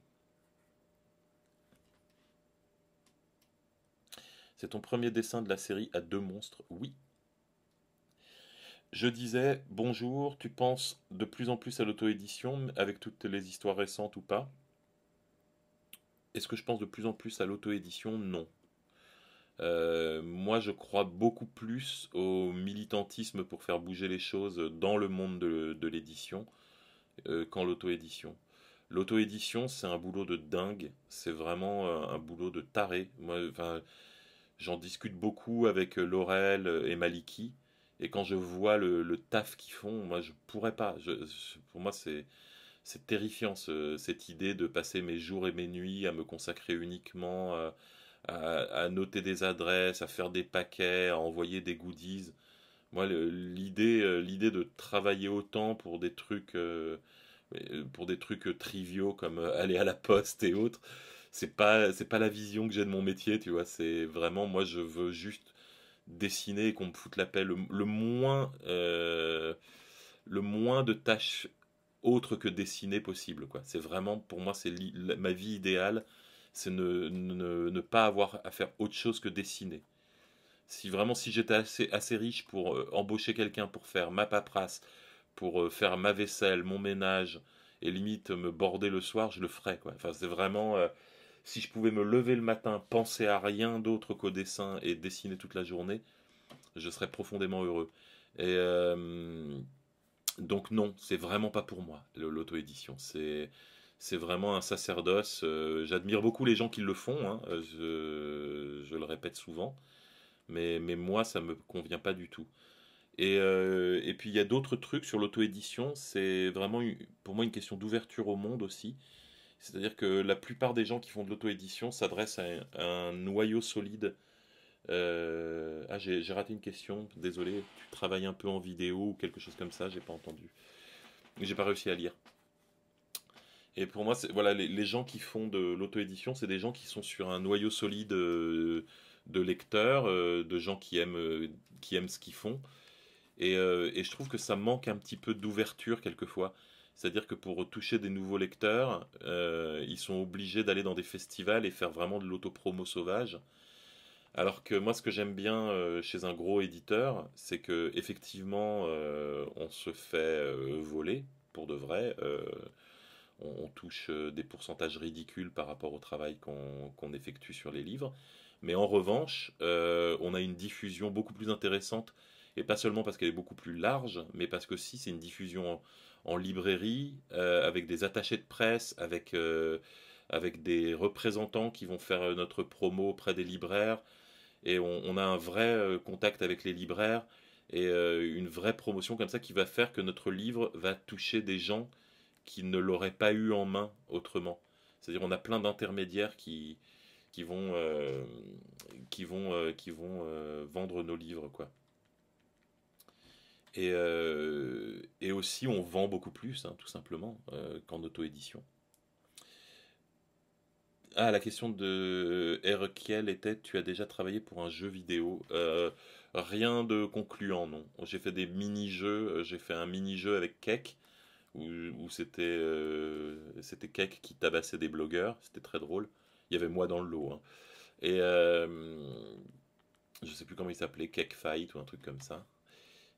C'est ton premier dessin de la série à deux monstres, oui. Je disais, bonjour, tu penses de plus en plus à l'auto-édition avec toutes les histoires récentes ou pas est-ce que je pense de plus en plus à l'auto-édition Non. Euh, moi, je crois beaucoup plus au militantisme pour faire bouger les choses dans le monde de, l'édition euh, qu'en l'auto-édition. L'auto-édition, c'est un boulot de dingue. C'est vraiment euh, un boulot de taré. j'en discute beaucoup avec Laurel et Maliki. Et quand je vois le, taf qu'ils font, moi, je pourrais pas. pour moi, c'est c'est terrifiant cette idée de passer mes jours et mes nuits à me consacrer uniquement euh, à, noter des adresses, à faire des paquets, à envoyer des goodies. Moi, l'idée, euh, l'idée de travailler autant pour des trucs, euh, pour des trucs triviaux comme aller à la poste et autres, c'est pas, c'est pas la vision que j'ai de mon métier, tu vois. C'est vraiment, moi, je veux juste dessiner et qu'on me foute la paix le, moins, le moins de tâches autre que dessiner possible. Quoi. C'est vraiment, pour moi, c'est ma vie idéale, c'est ne, pas avoir à faire autre chose que dessiner. Si vraiment, si j'étais assez, riche pour euh, embaucher quelqu'un pour faire ma paperasse, pour euh, faire ma vaisselle, mon ménage, et limite me border le soir, je le ferais. Quoi. Enfin, c'est vraiment, euh, si je pouvais me lever le matin, penser à rien d'autre qu'au dessin et dessiner toute la journée, je serais profondément heureux. Et donc non, c'est vraiment pas pour moi l'auto-édition. C'est vraiment un sacerdoce. Euh, j'admire beaucoup les gens qui le font, hein, euh, je, le répète souvent, mais, moi, ça ne me convient pas du tout. Et, euh, et puis, il y a d'autres trucs sur l'auto-édition, c'est vraiment pour moi une question d'ouverture au monde aussi. C'est-à-dire que la plupart des gens qui font de l'auto-édition s'adressent à, un noyau solide euh, ah, j'ai raté une question, désolé, tu travailles un peu en vidéo ou quelque chose comme ça, j'ai pas entendu. J'ai pas réussi à lire. Et pour moi, voilà, les, gens qui font de l'auto-édition, c'est des gens qui sont sur un noyau solide euh, de lecteurs, euh, de gens qui aiment, qui aiment ce qu'ils font. Et, et, je trouve que ça manque un petit peu d'ouverture quelquefois. C'est-à-dire que pour toucher des nouveaux lecteurs, ils sont obligés d'aller dans des festivals et faire vraiment de l'autopromo sauvage. Alors que moi, ce que j'aime bien euh, chez un gros éditeur, c'est que effectivement, euh, on se fait euh, voler pour de vrai. On, touche des pourcentages ridicules par rapport au travail qu'on effectue sur les livres. Mais en revanche, on a une diffusion beaucoup plus intéressante. Et pas seulement parce qu'elle est beaucoup plus large, mais parce que si c'est une diffusion en, librairie, avec des attachés de presse, avec des représentants qui vont faire notre promo auprès des libraires, et on, a un vrai euh, contact avec les libraires et euh, une vraie promotion comme ça qui va faire que notre livre va toucher des gens qui ne l'auraient pas eu en main autrement. C'est-à-dire on a plein d'intermédiaires qui, qui vont, euh, qui vont, qui vont vendre nos livres. Quoi. Et, et aussi on vend beaucoup plus, hein, tout simplement, qu'en auto-édition. Ah, la question de Herquiel euh, était Tu as déjà travaillé pour un jeu vidéo euh, Rien de concluant, non. J'ai fait des mini-jeux. Euh, j'ai fait un mini-jeu avec Kek où, c'était euh, qui tabassait des blogueurs. C'était très drôle. Il y avait moi dans le lot. Hein. Et je sais plus comment il s'appelait, Kek Fight ou un truc comme ça.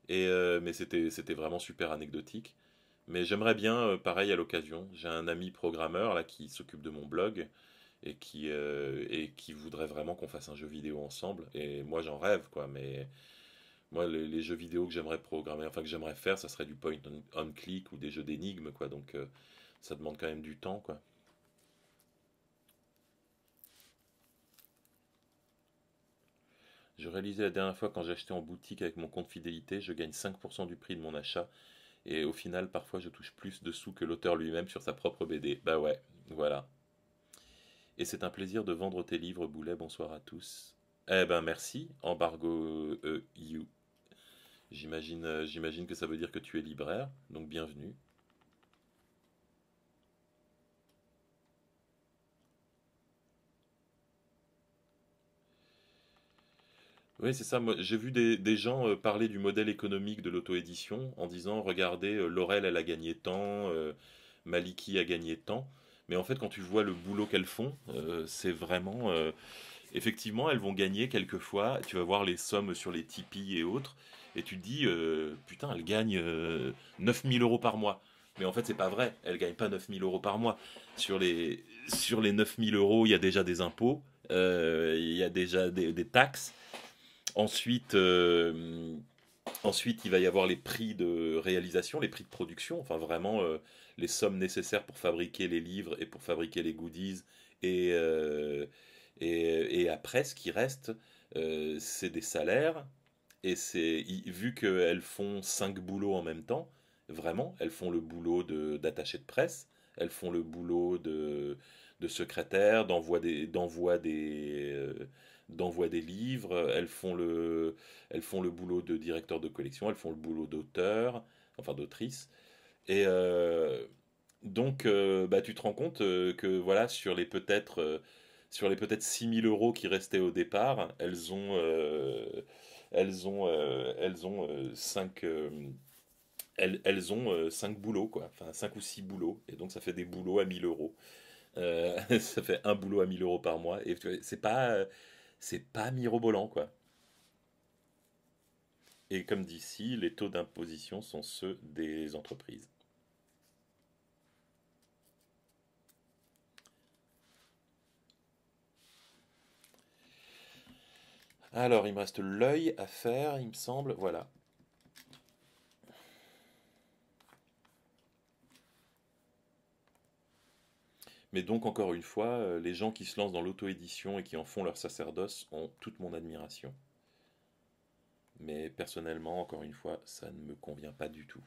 mais c'était vraiment super anecdotique. Mais j'aimerais bien, pareil à l'occasion, j'ai un ami programmeur là qui s'occupe de mon blog et qui, euh, et qui voudrait vraiment qu'on fasse un jeu vidéo ensemble. Et moi, j'en rêve, quoi. Mais moi, les, jeux vidéo que j'aimerais programmer, enfin que j'aimerais faire, ça serait du point on, click ou des jeux d'énigmes, quoi. Donc, euh, ça demande quand même du temps, quoi. Je réalisais la dernière fois quand j'achetais en boutique avec mon compte fidélité, je gagne 5% du prix de mon achat. Et au final, parfois, je touche plus de sous que l'auteur lui-même sur sa propre BD. Bah ouais, voilà et c'est un plaisir de vendre tes livres, Boulet. Bonsoir à tous. Eh ben merci, embargo EU. J'imagine, euh, j'imagine que ça veut dire que tu es libraire, donc bienvenue. Oui, c'est ça. Moi, j'ai vu des, gens euh, parler du modèle économique de l'auto-édition en disant, regardez, euh, Laurel, elle a gagné tant, Maliki a gagné tant. Mais en fait, quand tu vois le boulot qu'elles font, euh, c'est vraiment. Euh, effectivement, elles vont gagner quelquefois. Tu vas voir les sommes sur les Tipeee et autres. Et tu te dis, euh, putain, elles gagnent 9000 euros par mois. Mais en fait, c'est pas vrai. Elles gagnent pas 9000 euros par mois. Sur les, sur les 9000 euros, il y a déjà des impôts, il y a déjà des, taxes. Ensuite. Ensuite, il va y avoir les prix de réalisation, les prix de production. Enfin, vraiment, les sommes nécessaires pour fabriquer les livres et pour fabriquer les goodies. Et, euh, et, après, ce qui reste, euh, c'est des salaires. Et c'est vu qu'elles font cinq boulots en même temps, vraiment, elles font le boulot d'attaché de, presse, elles font le boulot de, de secrétaire, d'envoi des, des, euh, des livres, elles font, le, elles font le boulot de directeur de collection, elles font le boulot d'auteur, enfin d'autrice. Et euh, donc, euh, bah, tu te rends compte euh, que voilà, sur les peut-être sur les peut-être 6000 euros qui restaient au départ, elles ont, elles ont, elles ont 5, elles, elles, ont boulots, quoi. Enfin, 5 ou 6 boulots. Et donc, ça fait des boulots à 1000 euros. ça fait un boulot à 1000 euros par mois. Et c'est pas, c'est pas mirobolant, quoi. Et comme d'ici, les taux d'imposition sont ceux des entreprises. Alors, il me reste l'œil à faire, il me semble. Voilà. Mais donc, encore une fois, euh, les gens qui se lancent dans l'auto-édition et qui en font leur sacerdoce ont toute mon admiration. Mais personnellement, encore une fois, ça ne me convient pas du tout.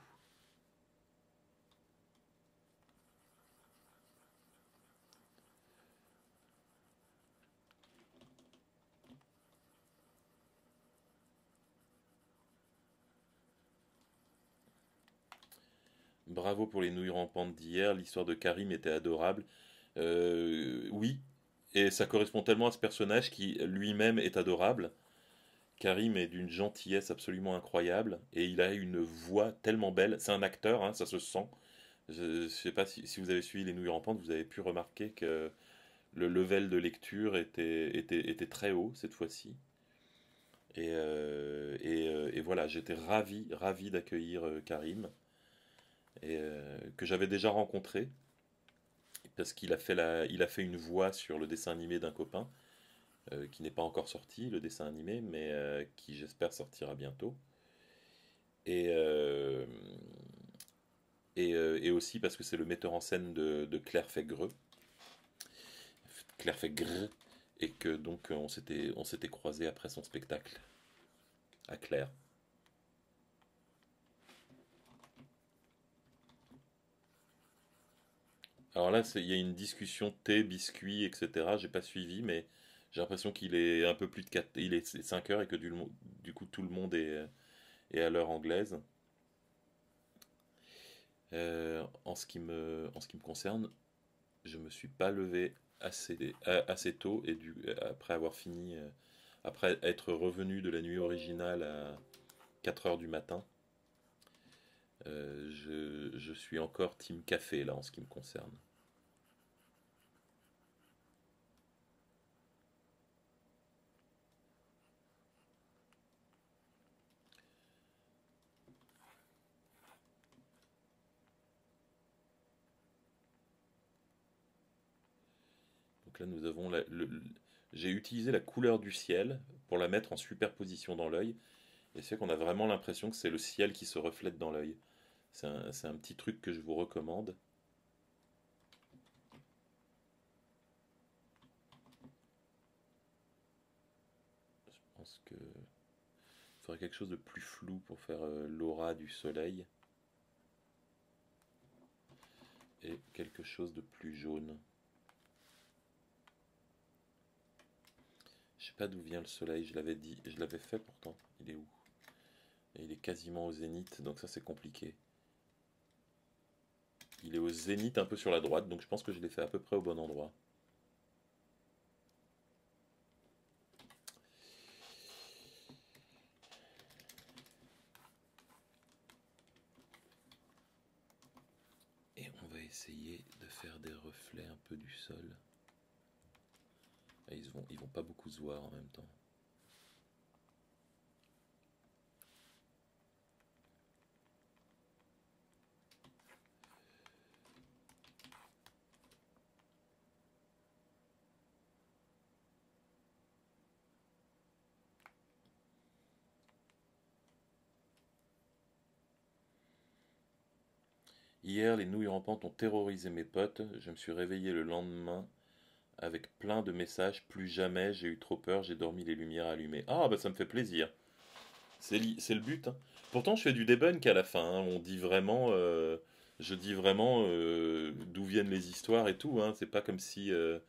Bravo pour les nouilles rampantes d'hier. L'histoire de Karim était adorable. Euh, oui, et ça correspond tellement à ce personnage qui lui-même est adorable. Karim est d'une gentillesse absolument incroyable et il a une voix tellement belle. C'est un acteur, hein, ça se sent. Je ne sais pas si, vous avez suivi Les Nouilles Rampantes, vous avez pu remarquer que le level de lecture était, était, très haut cette fois-ci. Et, euh, euh, et, voilà, j'étais ravi, ravi d'accueillir Karim. Euh, que j'avais déjà rencontré, parce qu'il a, fait la, il a fait une voix sur le dessin animé d'un copain, euh, qui n'est pas encore sorti, le dessin animé, mais euh, qui j'espère sortira bientôt. Et, et, aussi parce que c'est le metteur en scène de, Claire Fegreux. Claire Fegreux. Et que donc on s'était croisé après son spectacle à Claire. Alors là, il y a une discussion thé, biscuit, etc. J'ai pas suivi, mais j'ai l'impression qu'il est un peu plus de il est 5 heures et que du, coup tout le monde est, à l'heure anglaise. Euh, en, ce qui me, en ce qui me concerne, je me suis pas levé assez, euh, tôt et après avoir fini, euh, après être revenu de la nuit originale à 4 heures du matin, euh, je, suis encore team café là en ce qui me concerne. Donc là nous avons j'ai utilisé la couleur du ciel pour la mettre en superposition dans l'œil et c'est qu'on a vraiment l'impression que c'est le ciel qui se reflète dans l'œil. C'est un, petit truc que je vous recommande. Je pense que il faudrait quelque chose de plus flou pour faire euh, l'aura du soleil. Et quelque chose de plus jaune. Je sais pas d'où vient le soleil, je l'avais dit, je l'avais fait pourtant. Il est où il est quasiment au zénith, donc ça c'est compliqué. Il est au zénith un peu sur la droite, donc je pense que je l'ai fait à peu près au bon endroit. Et on va essayer de faire des reflets un peu du sol. ils vont, ils vont pas beaucoup se voir en même temps. Hier, les nouilles rampantes ont terrorisé mes potes. Je me suis réveillé le lendemain avec plein de messages. Plus jamais, j'ai eu trop peur, j'ai dormi les lumières allumées. Ah, bah ça me fait plaisir. C'est le but. Hein. Pourtant, je fais du debunk à la fin. Hein. On dit vraiment. Euh, je dis vraiment euh, d'où viennent les histoires et tout. Hein. C'est pas comme si. Euh,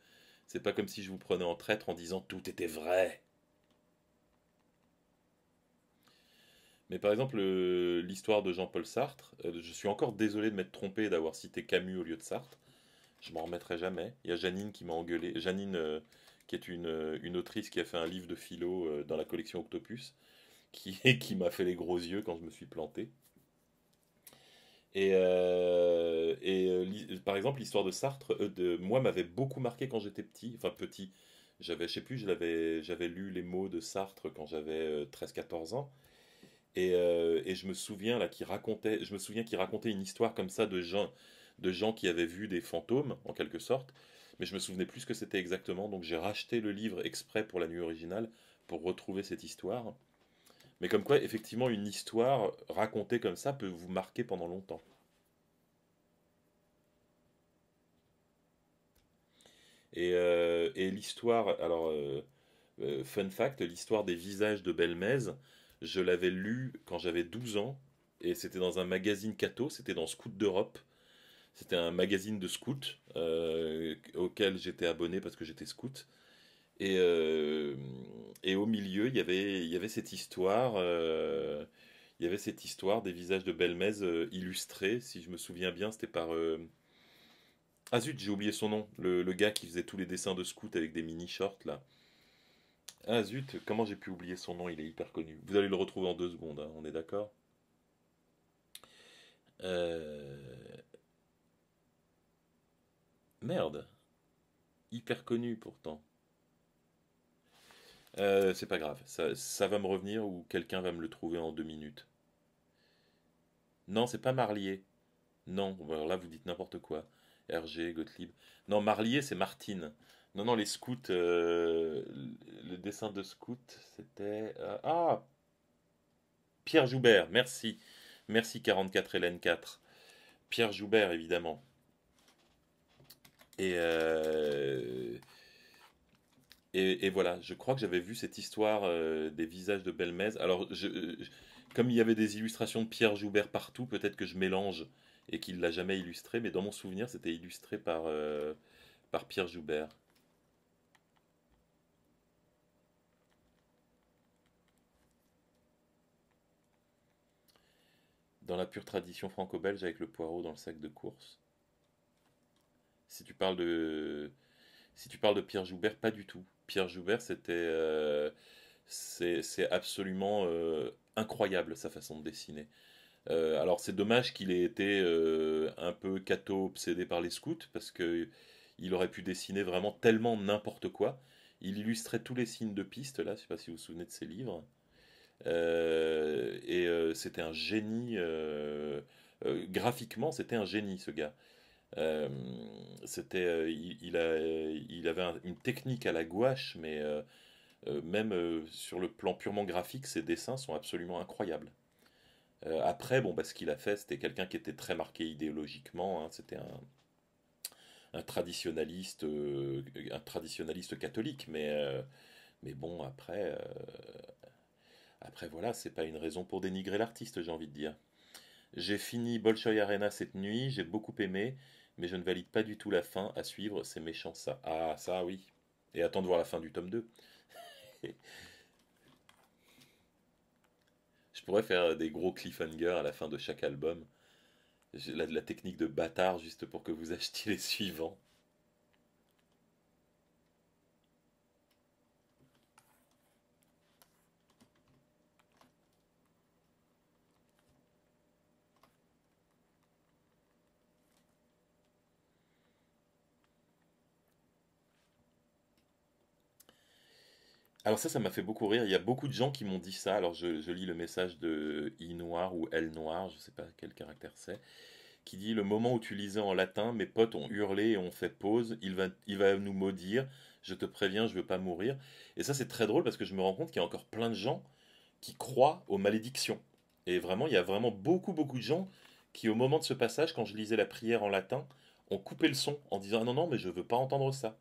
c'est pas comme si je vous prenais en traître en disant tout était vrai. Mais par exemple, l'histoire de Jean-Paul Sartre, euh, je suis encore désolé de m'être trompé d'avoir cité Camus au lieu de Sartre. Je m'en remettrai jamais. Il y a Janine qui m'a engueulé. Janine, euh, qui est une, euh, une, autrice qui a fait un livre de philo dans la collection Octopus, qui, qui m'a fait les gros yeux quand je me suis planté. Et, et par exemple, l'histoire de Sartre, de, moi, m'avait beaucoup marqué quand j'étais petit. Enfin, petit. J'avais, je sais plus, j'avais lu les mots de Sartre quand j'avais 13-14 ans. Euh, et, je me souviens qu'il racontait, je me souviens qu'il racontait une histoire comme ça de gens, qui avaient vu des fantômes en quelque sorte, mais je me souvenais plus ce que c'était exactement. Donc j'ai racheté le livre exprès pour la nuit originale pour retrouver cette histoire. Mais comme quoi, effectivement, une histoire racontée comme ça peut vous marquer pendant longtemps. Et, euh, l'histoire, alors, euh, fun fact, l'histoire des visages de Belmez, je l'avais lu quand j'avais 12 ans, et c'était dans un magazine Cato, c'était dans Scout d'Europe. C'était un magazine de scout euh, auquel j'étais abonné parce que j'étais scout. Et, euh, et au milieu, il y avait, y avait cette histoire. Euh, il y avait cette histoire des visages de Belmez illustrés, si je me souviens bien, c'était par... Ah zut, j'ai oublié son nom, le, le, gars qui faisait tous les dessins de scout avec des mini-shorts, là. Ah zut, comment j'ai pu oublier son nom, il est hyper connu. Vous allez le retrouver en deux secondes, hein, on est d'accord euh, Merde. Hyper connu pourtant. Euh, c'est pas grave, ça, ça, va me revenir ou quelqu'un va me le trouver en deux minutes. Non, c'est pas Marlier. Non, alors là vous dites n'importe quoi. RG Gottlieb. Non, Marlier c'est Martine. Non, non, les scouts. Euh, le dessin de scout, c'était. Euh, ah Pierre Joubert, merci. Merci 44 Hélène 4. Pierre Joubert, évidemment. Euh, et, et, voilà, je crois que j'avais vu cette histoire des visages de Belmez. Alors, comme il y avait des illustrations de Pierre Joubert partout, peut-être que je mélange et qu'il l'a jamais illustré, mais dans mon souvenir, c'était illustré par, par Pierre Joubert. dans la pure tradition franco-belge avec le poireau dans le sac de course. Si tu parles de, si tu parles de Pierre Joubert, pas du tout. Pierre Joubert, c'était, euh, c'est absolument euh, incroyable sa façon de dessiner. Euh, alors c'est dommage qu'il ait été un peu catho obsédé par les scouts parce que il aurait pu dessiner vraiment tellement n'importe quoi. Il illustrait tous les signes de piste là. Je sais pas si vous vous souvenez de ses livres. Euh, et euh, c'était un génie. Euh, graphiquement, c'était un génie ce gars. c'était, il, a, il, avait une technique à la gouache, mais même sur le plan purement graphique, ses dessins sont absolument incroyables. après, bon, bah, ce qu'il a fait, c'était quelqu'un qui était très marqué idéologiquement. Hein. c'était un, un un traditionnaliste catholique, mais, mais bon, après, après, voilà, c'est pas une raison pour dénigrer l'artiste, j'ai envie de dire. J'ai fini Bolshoi Arena cette nuit, j'ai beaucoup aimé, mais je ne valide pas du tout la fin à suivre, c'est méchant ça. Ah, ça oui. Et attends de voir la fin du tome 2. je pourrais faire des gros cliffhangers à la fin de chaque album. la technique de bâtard juste pour que vous achetiez les suivants. Alors ça, ça m'a fait beaucoup rire. Il y a beaucoup de gens qui m'ont dit ça. Alors je, lis le message de I noir ou L noir, je ne sais pas quel caractère c'est, qui dit le moment où tu lisais en latin, mes potes ont hurlé et ont fait pause. Il va, il va nous maudire. Je te préviens, je ne veux pas mourir. Et ça, c'est très drôle parce que je me rends compte qu'il y a encore plein de gens qui croient aux malédictions. Et vraiment, il y a vraiment beaucoup, beaucoup de gens qui, au moment de ce passage, quand je lisais la prière en latin, ont coupé le son en disant ah non non, mais je veux pas entendre ça.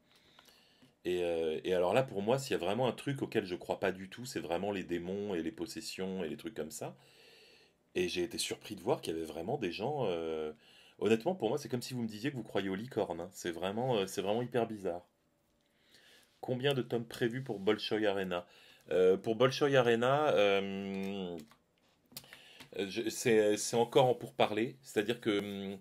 Euh, et, alors là, pour moi, s'il y a vraiment un truc auquel je crois pas du tout, c'est vraiment les démons et les possessions et les trucs comme ça. Et j'ai été surpris de voir qu'il y avait vraiment des gens. Euh, honnêtement, pour moi, c'est comme si vous me disiez que vous croyez aux licornes. Hein. C'est vraiment, euh, c'est vraiment hyper bizarre. Combien de tomes prévus pour Bolshoi Arena Pour Bolshoi Arena, c'est encore en pourparler. C'est-à-dire que hum,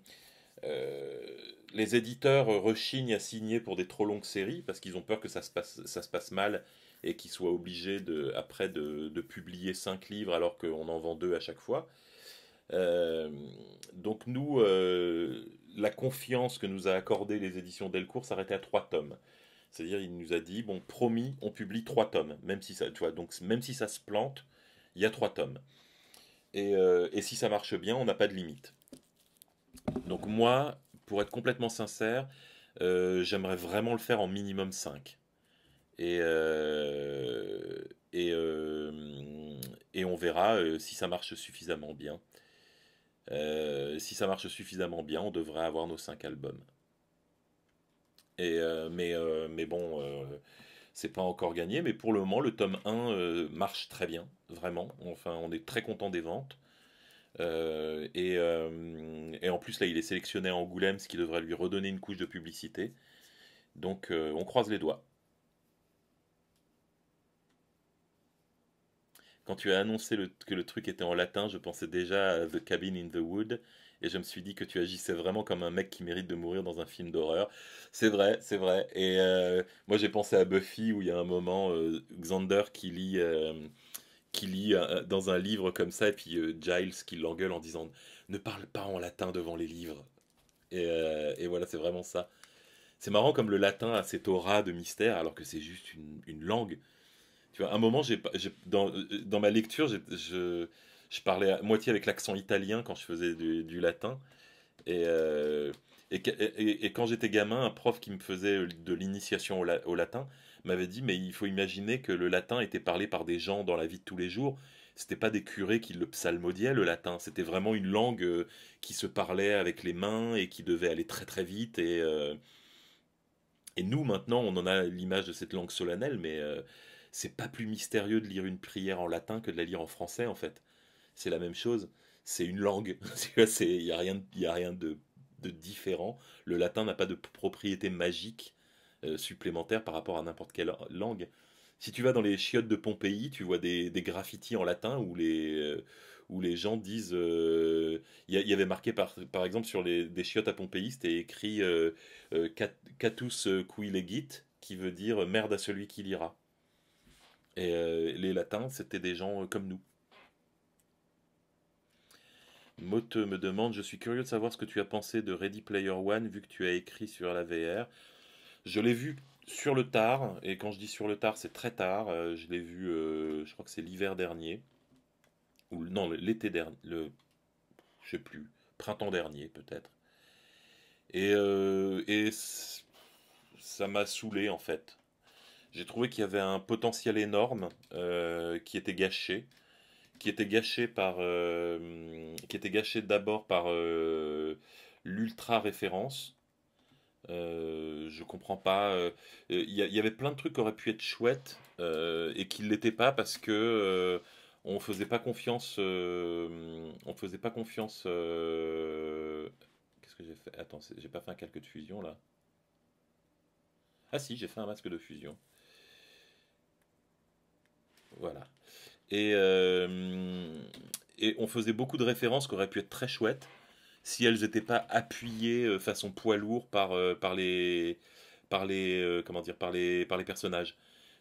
les éditeurs euh, rechignent à signer pour des trop longues séries parce qu'ils ont peur que ça se passe, mal et qu'ils soient obligés de, après de, publier cinq livres alors qu'on en vend deux à chaque fois. Euh, donc nous, euh, la confiance que nous a accordée les éditions Delcourt s'arrêtait à trois tomes. C'est-à-dire, il nous a dit, bon, promis, on publie trois tomes, même si ça, tu donc même si ça se plante, il y a trois tomes. et si ça marche bien, on n'a pas de limite. Donc moi, pour être complètement sincère, euh, j'aimerais vraiment le faire en minimum 5. Et, euh, et, euh, et on verra si ça marche suffisamment bien. si ça marche suffisamment bien, on devrait avoir nos 5 albums. Et, mais, mais bon, c'est pas encore gagné. Mais pour le moment, le tome 1 marche très bien, vraiment. Enfin, on est très content des ventes. Euh, euh, et, en plus, là, il est sélectionné à Angoulême, ce qui devrait lui redonner une couche de publicité. Donc, euh, on croise les doigts. Quand tu as annoncé que le truc était en latin, je pensais déjà à The Cabin in the Wood. Et je me suis dit que tu agissais vraiment comme un mec qui mérite de mourir dans un film d'horreur. C'est vrai, c'est vrai. Et moi, j'ai pensé à Buffy, où il y a un moment, Xander qui lit qui lit dans un livre comme ça, et puis euh, Giles qui l'engueule en disant Ne parle pas en latin devant les livres. Euh, et, voilà, c'est vraiment ça. C'est marrant comme le latin a cette aura de mystère, alors que c'est juste une, langue. Tu vois, à un moment, euh, dans, ma lecture, je, parlais à moitié avec l'accent italien quand je faisais du, latin. Et. et, quand j'étais gamin, un prof qui me faisait de l'initiation au, latin m'avait dit mais il faut imaginer que le latin était parlé par des gens dans la vie de tous les jours. C'était pas des curés qui le psalmodiaient le latin, c'était vraiment une langue euh, qui se parlait avec les mains et qui devait aller très très vite et euh, et nous maintenant on en a l'image de cette langue solennelle mais euh, c'est pas plus mystérieux de lire une prière en latin que de la lire en français en fait. C'est la même chose, c'est une langue. Il n'y a rien, y a rien de, de différent. Le latin n'a pas de propriété magique euh, supplémentaires par rapport à n'importe quelle langue. Si tu vas dans les chiottes de Pompéi, tu vois des, graffitis en latin où les, euh, où les gens disent. Euh, il y, avait marqué par, par exemple sur les, des chiottes à Pompéi, c'était écrit Catus qui legit, qui veut dire merde à celui qui lira. Et les latins, c'était des gens comme nous. Mote me demande Je suis curieux de savoir ce que tu as pensé de Ready Player One vu que tu as écrit sur la VR. Je l'ai vu sur le tard, et quand je dis sur le tard, c'est très tard. Euh, je l'ai vu, euh, je crois que c'est l'hiver dernier, ou non, l'été dernier, le, je sais plus, printemps dernier peut-être. Et, euh, ça m'a saoulé en fait. J'ai trouvé qu'il y avait un potentiel énorme qui était gâché, qui était gâché par, qui était gâché d'abord par l'ultra référence euh, je comprends pas. Euh, il y, avait plein de trucs qui auraient pu être chouettes euh, et qui ne l'étaient pas parce que on faisait pas confiance. on faisait pas confiance. Qu'est-ce que j'ai fait Attends, j'ai pas fait un calque de fusion là. Ah si, j'ai fait un masque de fusion. Voilà. Et, et on faisait beaucoup de références qui auraient pu être très chouettes si elles n'étaient pas appuyées euh, façon poids lourd par, euh, par les, par les, euh, comment dire, par les, par les personnages.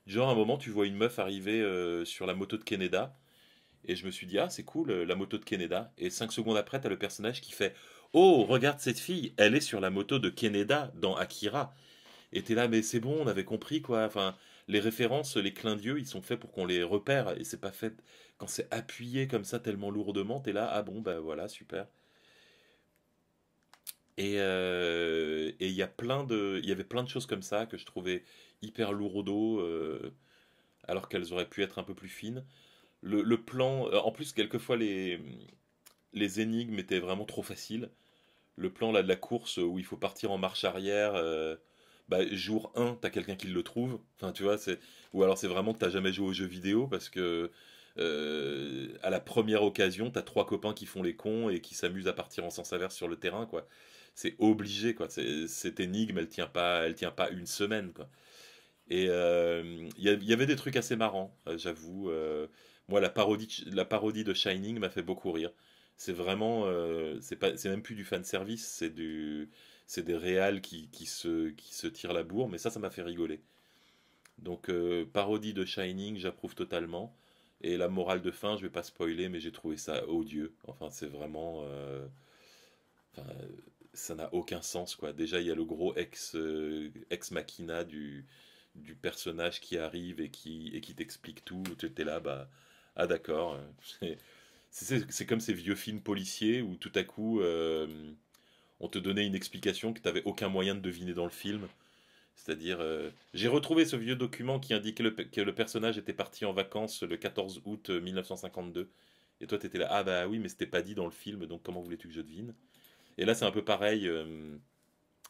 Genre, à un moment, tu vois une meuf arriver sur la moto de Keneda, et je me suis dit, ah, c'est cool, la moto de Keneda. Et cinq secondes après, tu as le personnage qui fait, oh, regarde cette fille, elle est sur la moto de Keneda, dans Akira. Et es là, mais c'est bon, on avait compris, quoi. Enfin, les références, les clins d'yeux, ils sont faits pour qu'on les repère. Et c'est pas fait quand c'est appuyé comme ça tellement lourdement, es là, ah bon, ben voilà, super. Euh, et il y, a plein de, y avait plein de choses comme ça que je trouvais hyper au euh, alors qu'elles auraient pu être un peu plus fines. Le, plan, euh, en plus, quelquefois, les, les énigmes étaient vraiment trop faciles. Le plan là, de la course où il faut partir en marche arrière, euh, bah, jour 1, t'as quelqu'un qui le trouve. Enfin, tu vois, c'est... Ou alors c'est vraiment que t'as jamais joué aux jeux vidéo parce que à la première occasion, t'as trois copains qui font les cons et qui s'amusent à partir en sens inverse sur le terrain, quoi c'est obligé quoi. Cette énigme, elle tient pas, elle tient pas une semaine quoi. Et euh, il y, avait des trucs assez marrants, euh, j'avoue. Euh. moi, la parodie, la parodie de Shining m'a fait beaucoup rire. C'est vraiment, c'est pas, c'est même plus du fan service, c'est du, c'est des réals qui, qui, se, qui se tirent la bourre, mais ça, ça m'a fait rigoler. Donc, parodie de Shining, j'approuve totalement. Et la morale de fin, je vais pas spoiler, mais j'ai trouvé ça odieux. Enfin, c'est vraiment ça n'a aucun sens quoi. Déjà il y a le gros ex euh, ex machina du du personnage qui arrive et qui et qui t'explique tout. Tu étais là bah ah d'accord. C'est comme ces vieux films policiers où tout à coup euh, on te donnait une explication que tu n'avais aucun moyen de deviner dans le film. C'est-à-dire, euh, j'ai retrouvé ce vieux document qui indiquait que le, personnage était parti en vacances le 14 août 1952. Et toi, tu étais là, ah bah oui, mais c'était pas dit dans le film, donc comment voulais-tu que je devine et là, c'est un peu pareil. Euh,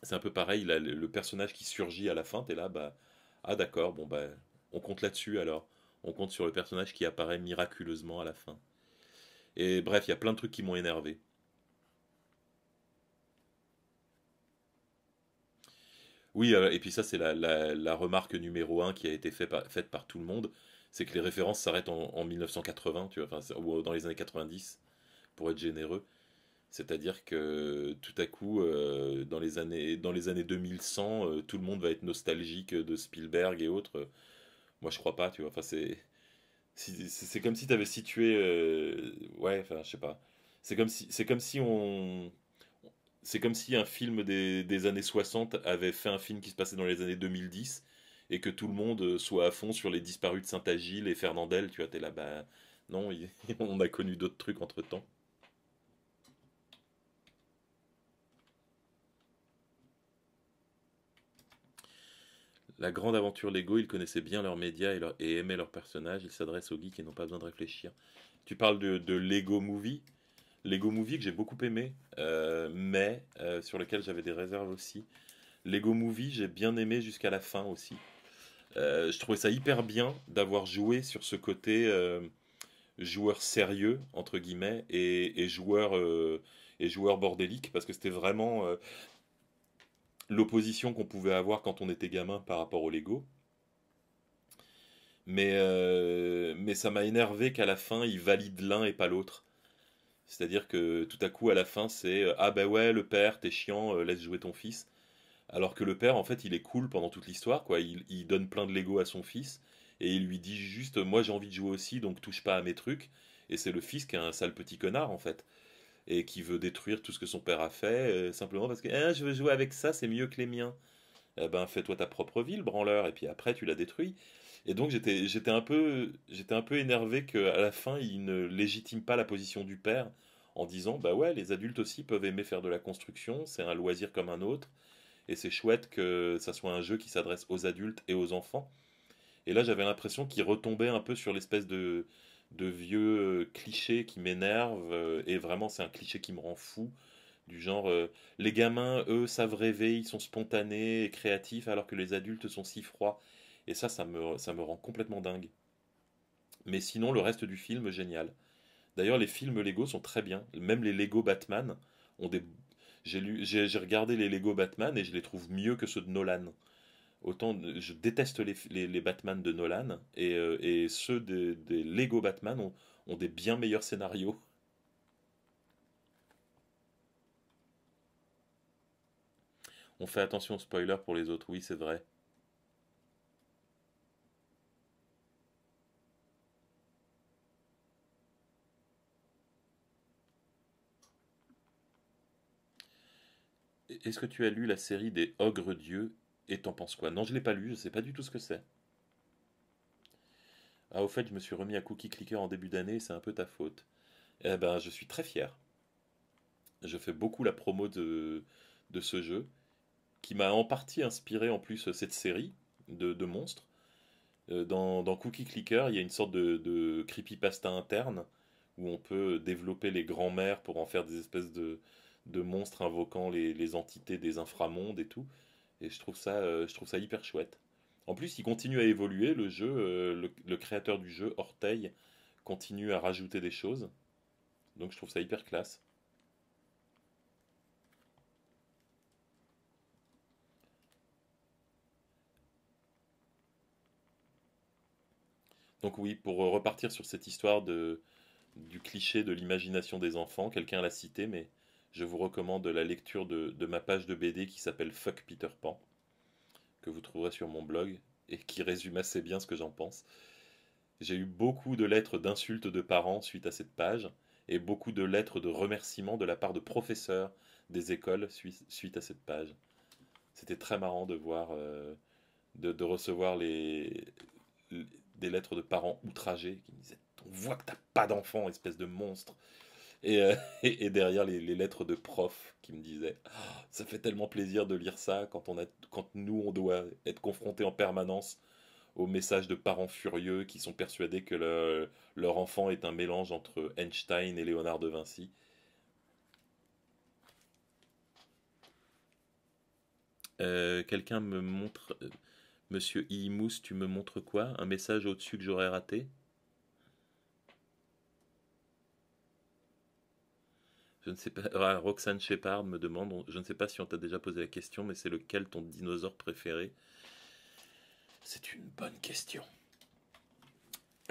c'est un peu pareil. le personnage qui surgit à la fin, t'es là, bah, ah d'accord, bon bah, on compte là-dessus alors. On compte sur le personnage qui apparaît miraculeusement à la fin. Et bref, il y a plein de trucs qui m'ont énervé. Oui, euh, et puis ça, c'est la, remarque numéro un qui a été faite par tout le monde. C'est que les références s'arrêtent en, 1980, tu vois, ou euh, dans les années 90, pour être généreux. C'est-à-dire que tout à coup, euh, dans, les années, dans les années 2100, euh, tout le monde va être nostalgique de Spielberg et autres. Moi, je crois pas, tu vois. Enfin, c'est, comme si tu avais situé. Euh, ouais, enfin, je sais pas. C'est comme si, c'est comme si on. C'est comme si un film des, années 60 avait fait un film qui se passait dans les années 2010 et que tout le monde soit à fond sur les disparus de Saint-Agile et Fernandel. Tu vois, t'es là, bas non, on a connu d'autres trucs entre temps. La grande aventure Lego, ils connaissaient bien leurs médias et, aimaient leurs personnages. Ils s'adressent aux geeks et n'ont pas besoin de réfléchir. Tu parles de, Lego Movie. Lego Movie que j'ai beaucoup aimé, euh, mais euh, sur lequel j'avais des réserves aussi. Lego Movie, j'ai bien aimé jusqu'à la fin aussi. Euh, je trouvais ça hyper bien d'avoir joué sur ce côté joueur sérieux, entre guillemets, et, joueur et joueur bordélique parce que c'était vraiment l'opposition qu'on pouvait avoir quand on était gamin par rapport au Lego. Mais, euh, mais ça m'a énervé qu'à la fin, ils valident l'un et pas l'autre. C'est-à-dire que tout à coup, à la fin, c'est euh, Ah ben ouais, le père, t'es chiant, euh, laisse jouer ton fils. Alors que le père, en fait, il est cool pendant toute l'histoire, quoi. Il, il, donne plein de Lego à son fils et il lui dit juste Moi j'ai envie de jouer aussi, donc touche pas à mes trucs. Et c'est le fils qui est un sale petit connard, en fait et qui veut détruire tout ce que son père a fait, euh, simplement parce que ah, je veux jouer avec ça, c'est mieux que les miens. Eh ben, fais-toi ta propre ville, branleur, et puis après, tu la détruis. Et donc, j'étais, j'étais, un, peu, j'étais un peu énervé qu'à la fin, il ne légitime pas la position du père en disant Bah ouais, les adultes aussi peuvent aimer faire de la construction, c'est un loisir comme un autre, et c'est chouette que ça soit un jeu qui s'adresse aux adultes et aux enfants. Et là, j'avais l'impression qu'il retombait un peu sur l'espèce de de vieux euh, clichés qui m'énervent. Euh, et vraiment, c'est un cliché qui me rend fou. Du genre, euh, les gamins, eux, savent rêver, ils sont spontanés et créatifs, alors que les adultes sont si froids. Et ça, ça me, ça me rend complètement dingue. Mais sinon, le reste du film, génial. D'ailleurs, les films Lego sont très bien. Même les Lego Batman ont des. J'ai regardé les Lego Batman et je les trouve mieux que ceux de Nolan. Autant je déteste les, les, Batman de Nolan et, euh, ceux des, Lego Batman ont, des bien meilleurs scénarios. On fait attention spoiler pour les autres, oui c'est vrai. Est-ce que tu as lu la série des Ogres Dieux et t'en penses quoi Non, je l'ai pas lu, je sais pas du tout ce que c'est. Ah, au fait, je me suis remis à Cookie Clicker en début d'année, c'est un peu ta faute. Eh ben, je suis très fier. Je fais beaucoup la promo de, ce jeu, qui m'a en partie inspiré en plus cette série de, monstres. Euh, dans, Cookie Clicker, il y a une sorte de, creepypasta interne où on peut développer les grands-mères pour en faire des espèces de, monstres invoquant les, entités des inframondes et tout. Et je trouve ça, euh, je trouve ça hyper chouette. En plus, il continue à évoluer, le jeu, euh, le, créateur du jeu, Orteil, continue à rajouter des choses. Donc je trouve ça hyper classe. Donc oui, pour euh, repartir sur cette histoire de, du cliché de l'imagination des enfants, quelqu'un l'a cité, mais je vous recommande la lecture de, ma page de BD qui s'appelle Fuck Peter Pan, que vous trouverez sur mon blog et qui résume assez bien ce que j'en pense. J'ai eu beaucoup de lettres d'insultes de parents suite à cette page et beaucoup de lettres de remerciements de la part de professeurs des écoles suite à cette page. C'était très marrant de voir, euh, de, recevoir les, des lettres de parents outragés qui me disaient On voit que t'as pas d'enfant, espèce de monstre. Euh, et, derrière les, lettres de prof qui me disaient ah, Ça fait tellement plaisir de lire ça quand, on a, quand nous, on doit être confronté en permanence aux messages de parents furieux qui sont persuadés que leur enfant est un mélange entre Einstein et Léonard de Vinci. Euh, quelqu'un me montre. Euh, Monsieur Imous, tu me montres quoi Un message au-dessus que j'aurais raté Je ne sais pas. Ah, Roxane Shepard me demande. Je ne sais pas si on t'a déjà posé la question, mais c'est lequel ton dinosaure préféré C'est une bonne question.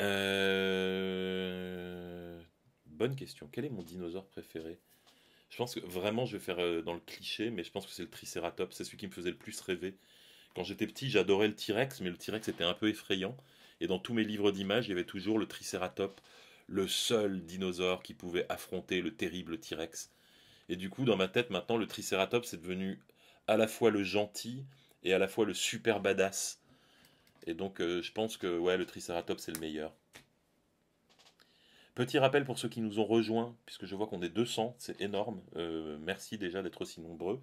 Euh, bonne question. Quel est mon dinosaure préféré Je pense que vraiment, je vais faire euh, dans le cliché, mais je pense que c'est le Triceratops. C'est celui qui me faisait le plus rêver. Quand j'étais petit, j'adorais le T-Rex, mais le T-Rex était un peu effrayant. Et dans tous mes livres d'images, il y avait toujours le Triceratops le seul dinosaure qui pouvait affronter le terrible T-Rex. Et du coup, dans ma tête, maintenant, le Triceratops est devenu à la fois le gentil et à la fois le super badass. Et donc, euh, je pense que ouais, le Triceratops est le meilleur. Petit rappel pour ceux qui nous ont rejoints, puisque je vois qu'on est 200, c'est énorme. Euh, merci déjà d'être aussi nombreux.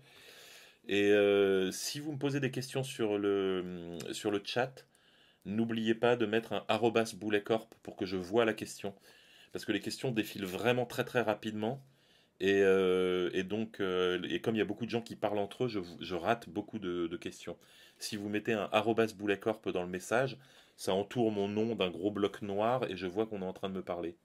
Et euh, si vous me posez des questions sur le, sur le chat, N'oubliez pas de mettre un arrobas bouletcorp pour que je vois la question. Parce que les questions défilent vraiment très très rapidement. Et, euh, donc, euh, et comme il y a beaucoup de gens qui parlent entre eux, je, rate beaucoup de, questions. Si vous mettez un arrobas bouletcorp dans le message, ça entoure mon nom d'un gros bloc noir et je vois qu'on est en train de me parler.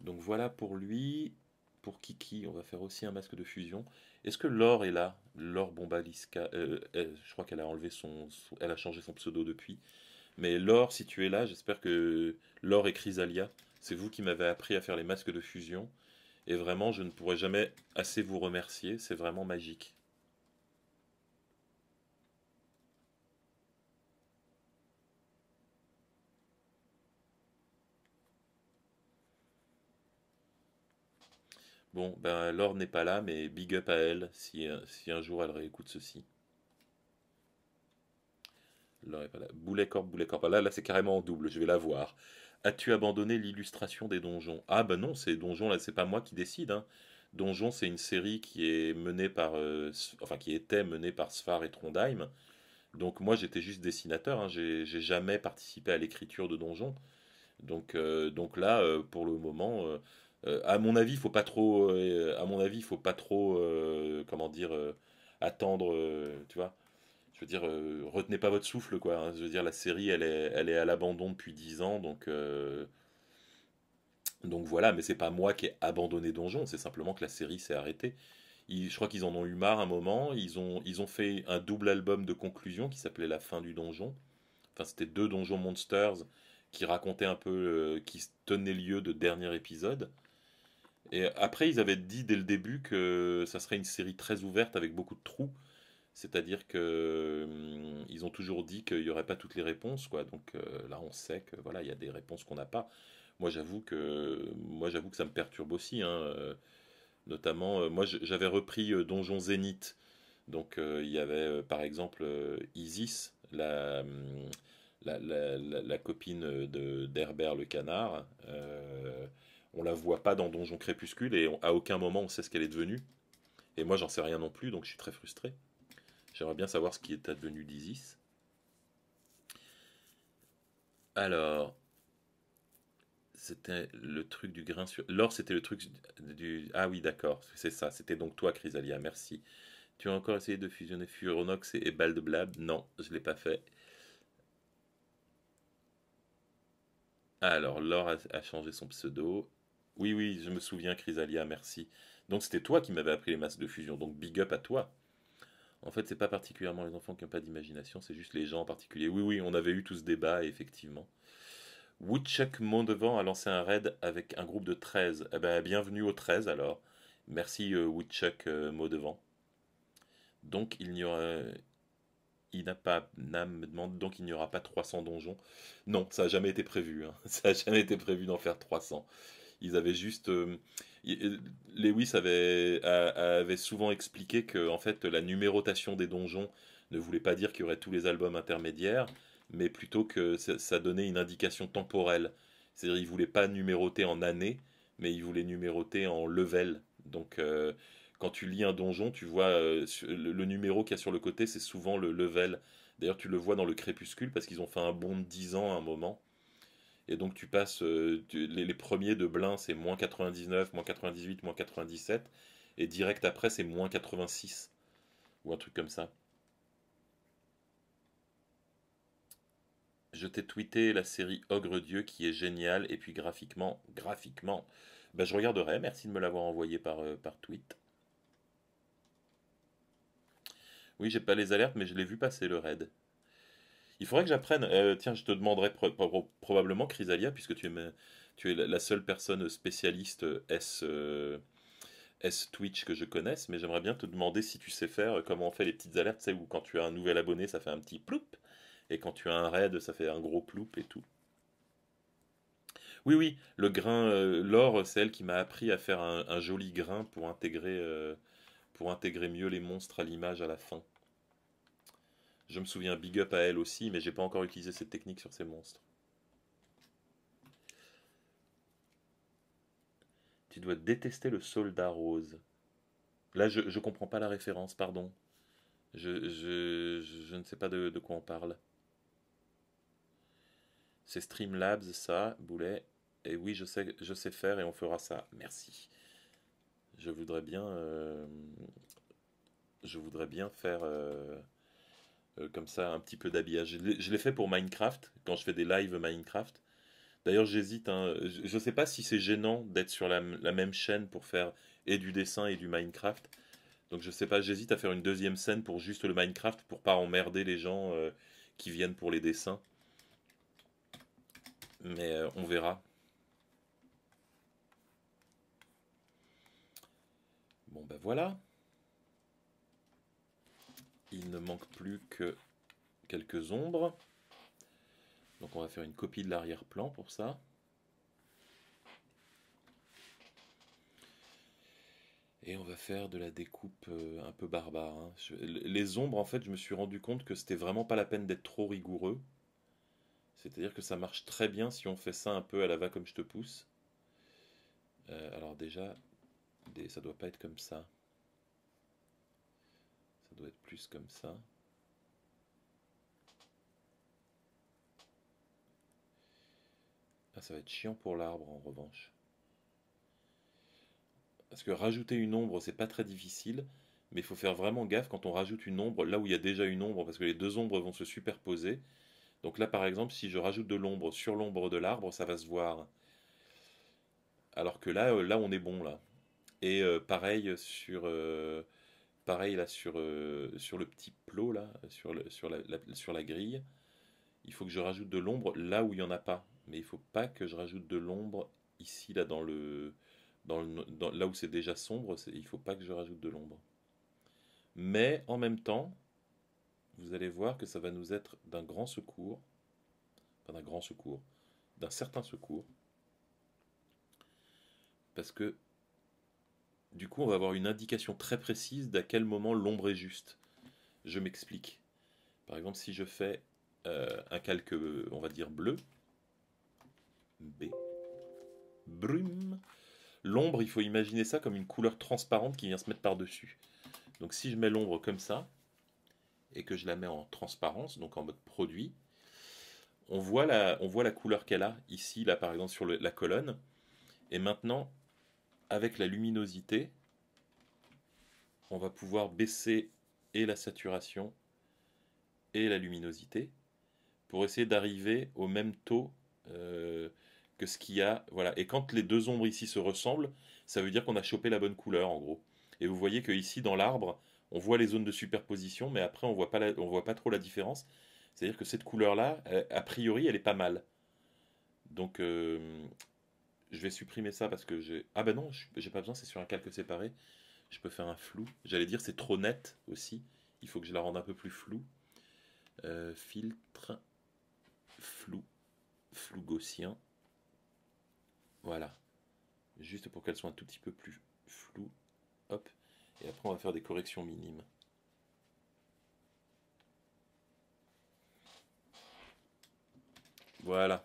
Donc voilà pour lui. Pour Kiki, on va faire aussi un masque de fusion. Est-ce que Laure est là Laure Bombalisca, euh, je crois qu'elle a enlevé son, elle a changé son pseudo depuis. Mais Laure, si tu es là, j'espère que Laure et Chrysalia, c'est vous qui m'avez appris à faire les masques de fusion. Et vraiment, je ne pourrai jamais assez vous remercier. C'est vraiment magique. Bon, ben Laure n'est pas là, mais big up à elle si, euh, si un jour elle réécoute ceci. L'or est pas là. Boulet corps, Boulet corps ah, là, là c'est carrément en double, je vais la voir. As-tu abandonné l'illustration des donjons Ah ben non, c'est donjons, là, c'est pas moi qui décide. Hein. Donjons, c'est une série qui est menée par, euh, enfin qui était menée par Sfar et Trondheim. Donc moi, j'étais juste dessinateur. Hein. J'ai jamais participé à l'écriture de donjons. Donc, euh, donc là, pour le moment, euh, à mon avis, faut pas trop. Euh, à mon avis, faut pas trop. Euh, comment dire Attendre. tu vois. Je veux dire, retenez pas votre souffle, quoi. Hein. je veux dire, la série, elle est, à l'abandon depuis 10 ans, donc. donc voilà, mais c'est pas moi qui ai abandonné Donjon, c'est simplement que la série s'est arrêtée. je crois qu'ils en ont eu marre un moment. Ils ont, fait un double album de conclusion qui s'appelait La fin du donjon. Enfin, c'était deux Donjon Monsters qui racontaient un peu, qui tenaient lieu de dernier épisode. Et après, ils avaient dit dès le début que ça serait une série très ouverte avec beaucoup de trous. C'est-à-dire que hum, ils ont toujours dit qu'il n'y aurait pas toutes les réponses, quoi. Donc euh, là, on sait que voilà, il y a des réponses qu'on n'a pas. Moi, j'avoue que moi, j'avoue que ça me perturbe aussi. Hein, euh, notamment, euh, moi, j'avais repris Donjon Zénith. Donc il y avait par exemple Isis, hum, la, la, la, copine de d'Herbert le canard on la voit pas dans Donjon Crépuscule et à aucun moment on sait ce qu'elle est devenue. Et moi j'en sais rien non plus, donc je suis très frustré. J'aimerais bien savoir ce qui est advenu d'Isis. Alors, c'était le truc du grain sur. L'or, c'était le truc du. Ah oui, d'accord, c'est ça. C'était donc toi, Chrysalia, merci. Tu as encore essayé de fusionner Furonox et, Baldblab Non, je ne l'ai pas fait. Alors, l'or a, changé son pseudo. Oui, oui, je me souviens, Chrysalia, merci. Donc c'était toi qui m'avais appris les masses de fusion, donc big up à toi. En fait, c'est pas particulièrement les enfants qui n'ont pas d'imagination, c'est juste les gens en particulier. Oui, oui, on avait eu tout ce débat, effectivement. Woodchuck Mondevant a lancé un raid avec un groupe de 13. Eh ben, bienvenue au 13 alors. Merci euh, Woodchuck euh, Donc il n'y aura, il n'a pas, Nam me demande donc il n'y aura pas 300 donjons. Non, ça n'a jamais été prévu. Hein. Ça n'a jamais été prévu d'en faire 300. Ils avaient juste. Euh, euh, Lewis avait, souvent expliqué que en fait, la numérotation des donjons ne voulait pas dire qu'il y aurait tous les albums intermédiaires, mais plutôt que ça, donnait une indication temporelle. C'est-à-dire, il ne voulait pas numéroter en année, mais ils voulaient numéroter en level. Donc, euh, quand tu lis un donjon, tu vois le, le, numéro qu'il y a sur le côté, c'est souvent le level. D'ailleurs, tu le vois dans le crépuscule parce qu'ils ont fait un bond de 10 ans à un moment. Et donc tu passes, euh, les, premiers de Blin, c'est moins 99, moins 98, moins 97. Et direct après, c'est moins 86. Ou un truc comme ça. Je t'ai tweeté la série Ogre Dieu qui est géniale. Et puis graphiquement, graphiquement, bah, je regarderai. Merci de me l'avoir envoyé par, euh, par tweet. Oui, j'ai pas les alertes, mais je l'ai vu passer le raid. Il faudrait que j'apprenne. Euh, tiens, je te demanderai probablement, Chrysalia, puisque tu es, la seule personne spécialiste euh, S, Twitch que je connaisse, mais j'aimerais bien te demander si tu sais faire euh, comment on fait les petites alertes, tu sais, où quand tu as un nouvel abonné, ça fait un petit ploup, et quand tu as un raid, ça fait un gros ploup et tout. Oui, oui, le grain, l'or, c'est elle qui m'a appris à faire un, un, joli grain pour intégrer, pour intégrer mieux les monstres à l'image à la fin. Je me souviens Big Up à elle aussi, mais j'ai pas encore utilisé cette technique sur ces monstres. Tu dois détester le soldat rose. Là, je, je comprends pas la référence, pardon. Je, ne sais pas de, quoi on parle. C'est Streamlabs, ça, Boulet. Et oui, je sais, je sais faire et on fera ça. Merci. Je voudrais bien. Euh, je voudrais bien faire. Euh, euh, comme ça, un petit peu d'habillage. Je l'ai fait pour Minecraft, quand je fais des lives Minecraft. D'ailleurs, j'hésite. Hein. Je ne sais pas si c'est gênant d'être sur la, même chaîne pour faire et du dessin et du Minecraft. Donc, je sais pas, j'hésite à faire une deuxième scène pour juste le Minecraft pour pas emmerder les gens euh, qui viennent pour les dessins. Mais euh, on verra. Bon, ben voilà il ne manque plus que quelques ombres. Donc on va faire une copie de l'arrière-plan pour ça. Et on va faire de la découpe euh, un peu barbare. Hein. Les ombres, en fait, je me suis rendu compte que c'était vraiment pas la peine d'être trop rigoureux. C'est-à-dire que ça marche très bien si on fait ça un peu à la va comme je te pousse. Euh, alors déjà, ça ça doit pas être comme ça doit être plus comme ça. Ah, ça va être chiant pour l'arbre en revanche. Parce que rajouter une ombre, c'est pas très difficile, mais il faut faire vraiment gaffe quand on rajoute une ombre là où il y a déjà une ombre, parce que les deux ombres vont se superposer. Donc là, par exemple, si je rajoute de l'ombre sur l'ombre de l'arbre, ça va se voir. Alors que là, euh, là, on est bon, là. Et euh, pareil sur... Euh, pareil là sur, euh, sur le petit plot là, sur, sur, la, sur la grille, il faut que je rajoute de l'ombre là où il n'y en a pas. Mais il faut pas que je rajoute de l'ombre ici là dans le, dans là où c'est déjà sombre, il faut pas que je rajoute de l'ombre. Mais en même temps, vous allez voir que ça va nous être d'un grand secours, enfin d'un grand secours, d'un certain secours, parce que du coup, on va avoir une indication très précise d'à quel moment l'ombre est juste. Je m'explique. Par exemple, si je fais euh, un calque, on va dire bleu, B, brume, l'ombre, il faut imaginer ça comme une couleur transparente qui vient se mettre par-dessus. Donc si je mets l'ombre comme ça, et que je la mets en transparence, donc en mode produit, on voit la, on voit la couleur qu'elle a ici, là par exemple sur la colonne. Et maintenant, avec la luminosité, on va pouvoir baisser et la saturation et la luminosité pour essayer d'arriver au même taux euh, que ce qu'il y a. Voilà. Et quand les deux ombres ici se ressemblent, ça veut dire qu'on a chopé la bonne couleur en gros. Et vous voyez que ici dans l'arbre, on voit les zones de superposition, mais après on voit pas on voit pas trop la différence. C'est-à-dire que cette couleur là, a priori, elle est pas mal. Donc euh, je vais supprimer ça parce que j'ai. Ah ben non, j'ai pas besoin, c'est sur un calque séparé. Je peux faire un flou. J'allais dire c'est trop net aussi. Il faut que je la rende un peu plus floue. Euh, filtre, flou, flou gaussien. Voilà. Juste pour qu'elle soit un tout petit peu plus floue. Hop. Et après, on va faire des corrections minimes. Voilà.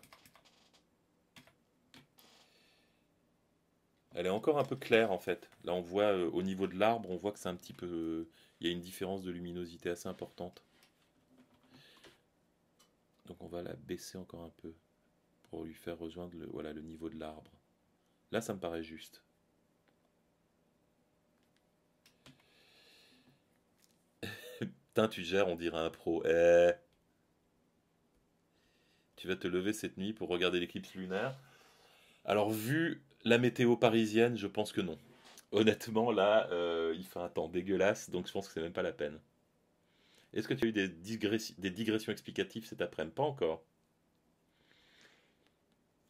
Elle est encore un peu claire en fait. Là, on voit euh, au niveau de l'arbre, on voit que c'est un petit peu. Euh, il y a une différence de luminosité assez importante. Donc on va la baisser encore un peu pour lui faire rejoindre le, voilà, le niveau de l'arbre. Là, ça me paraît juste. Putain, tu gères, on dirait un pro. Eh. Tu vas te lever cette nuit pour regarder l'éclipse lunaire. Alors, vu la météo parisienne, je pense que non. Honnêtement, là, euh, il fait un temps dégueulasse, donc je pense que c'est même pas la peine. Est-ce que tu as eu des, digressions explicatives cet après-midi Pas encore.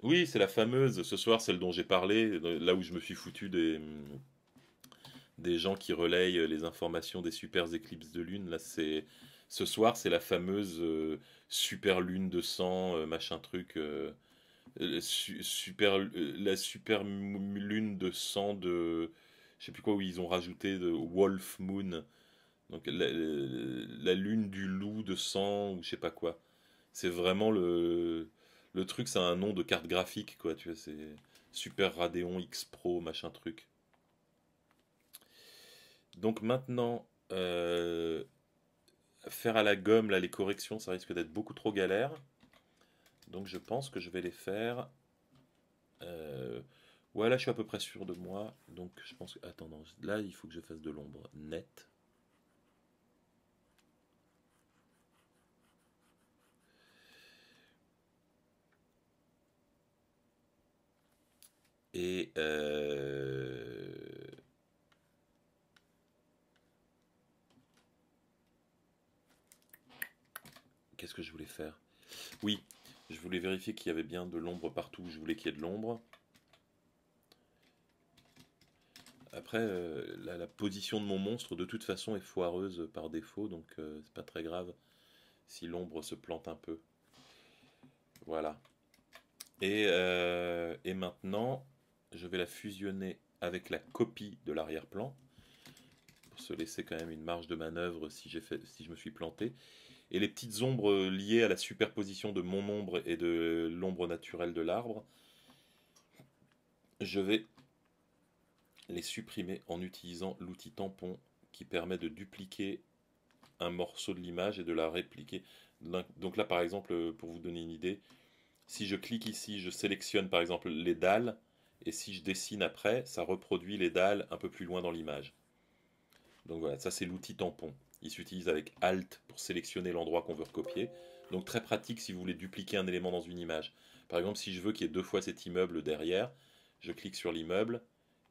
Oui, c'est la fameuse, ce soir, celle dont j'ai parlé, là où je me suis foutu des, des gens qui relayent les informations des super éclipses de lune. Là, c'est ce soir, c'est la fameuse euh, super lune de sang, euh, machin truc. Euh, super, euh, la super lune de sang de. Je sais plus quoi, où ils ont rajouté de Wolf Moon. Donc la, lune du loup de sang, ou je sais pas quoi. C'est vraiment le. Le truc, ça a un nom de carte graphique, quoi. Tu vois, c'est Super Radeon X Pro, machin truc. Donc maintenant, euh, faire à la gomme là, les corrections, ça risque d'être beaucoup trop galère. Donc je pense que je vais les faire. Euh, ouais, là je suis à peu près sûr de moi. Donc je pense que. Attends, là il faut que je fasse de l'ombre nette. Et. Euh, qu'est-ce que je voulais faire Oui, je voulais vérifier qu'il y avait bien de l'ombre partout je voulais qu'il y ait de l'ombre. Après, euh, la, position de mon monstre, de toute façon, est foireuse par défaut, donc euh, c'est pas très grave si l'ombre se plante un peu. Voilà. Euh, et, maintenant, je vais la fusionner avec la copie de l'arrière-plan, pour se laisser quand même une marge de manœuvre si, si je me suis planté et les petites ombres euh, liées à la superposition de mon ombre et de l'ombre naturelle de l'arbre, je vais les supprimer en utilisant l'outil tampon qui permet de dupliquer un morceau de l'image et de la répliquer. Donc là, par exemple, euh, pour vous donner une idée, si je clique ici, je sélectionne par exemple les dalles, et si je dessine après, ça reproduit les dalles un peu plus loin dans l'image. Donc voilà, ça c'est l'outil tampon il s'utilise avec Alt pour sélectionner l'endroit qu'on veut recopier. Donc très pratique si vous voulez dupliquer un élément dans une image. Par exemple, si je veux qu'il y ait deux fois cet immeuble derrière, je clique sur l'immeuble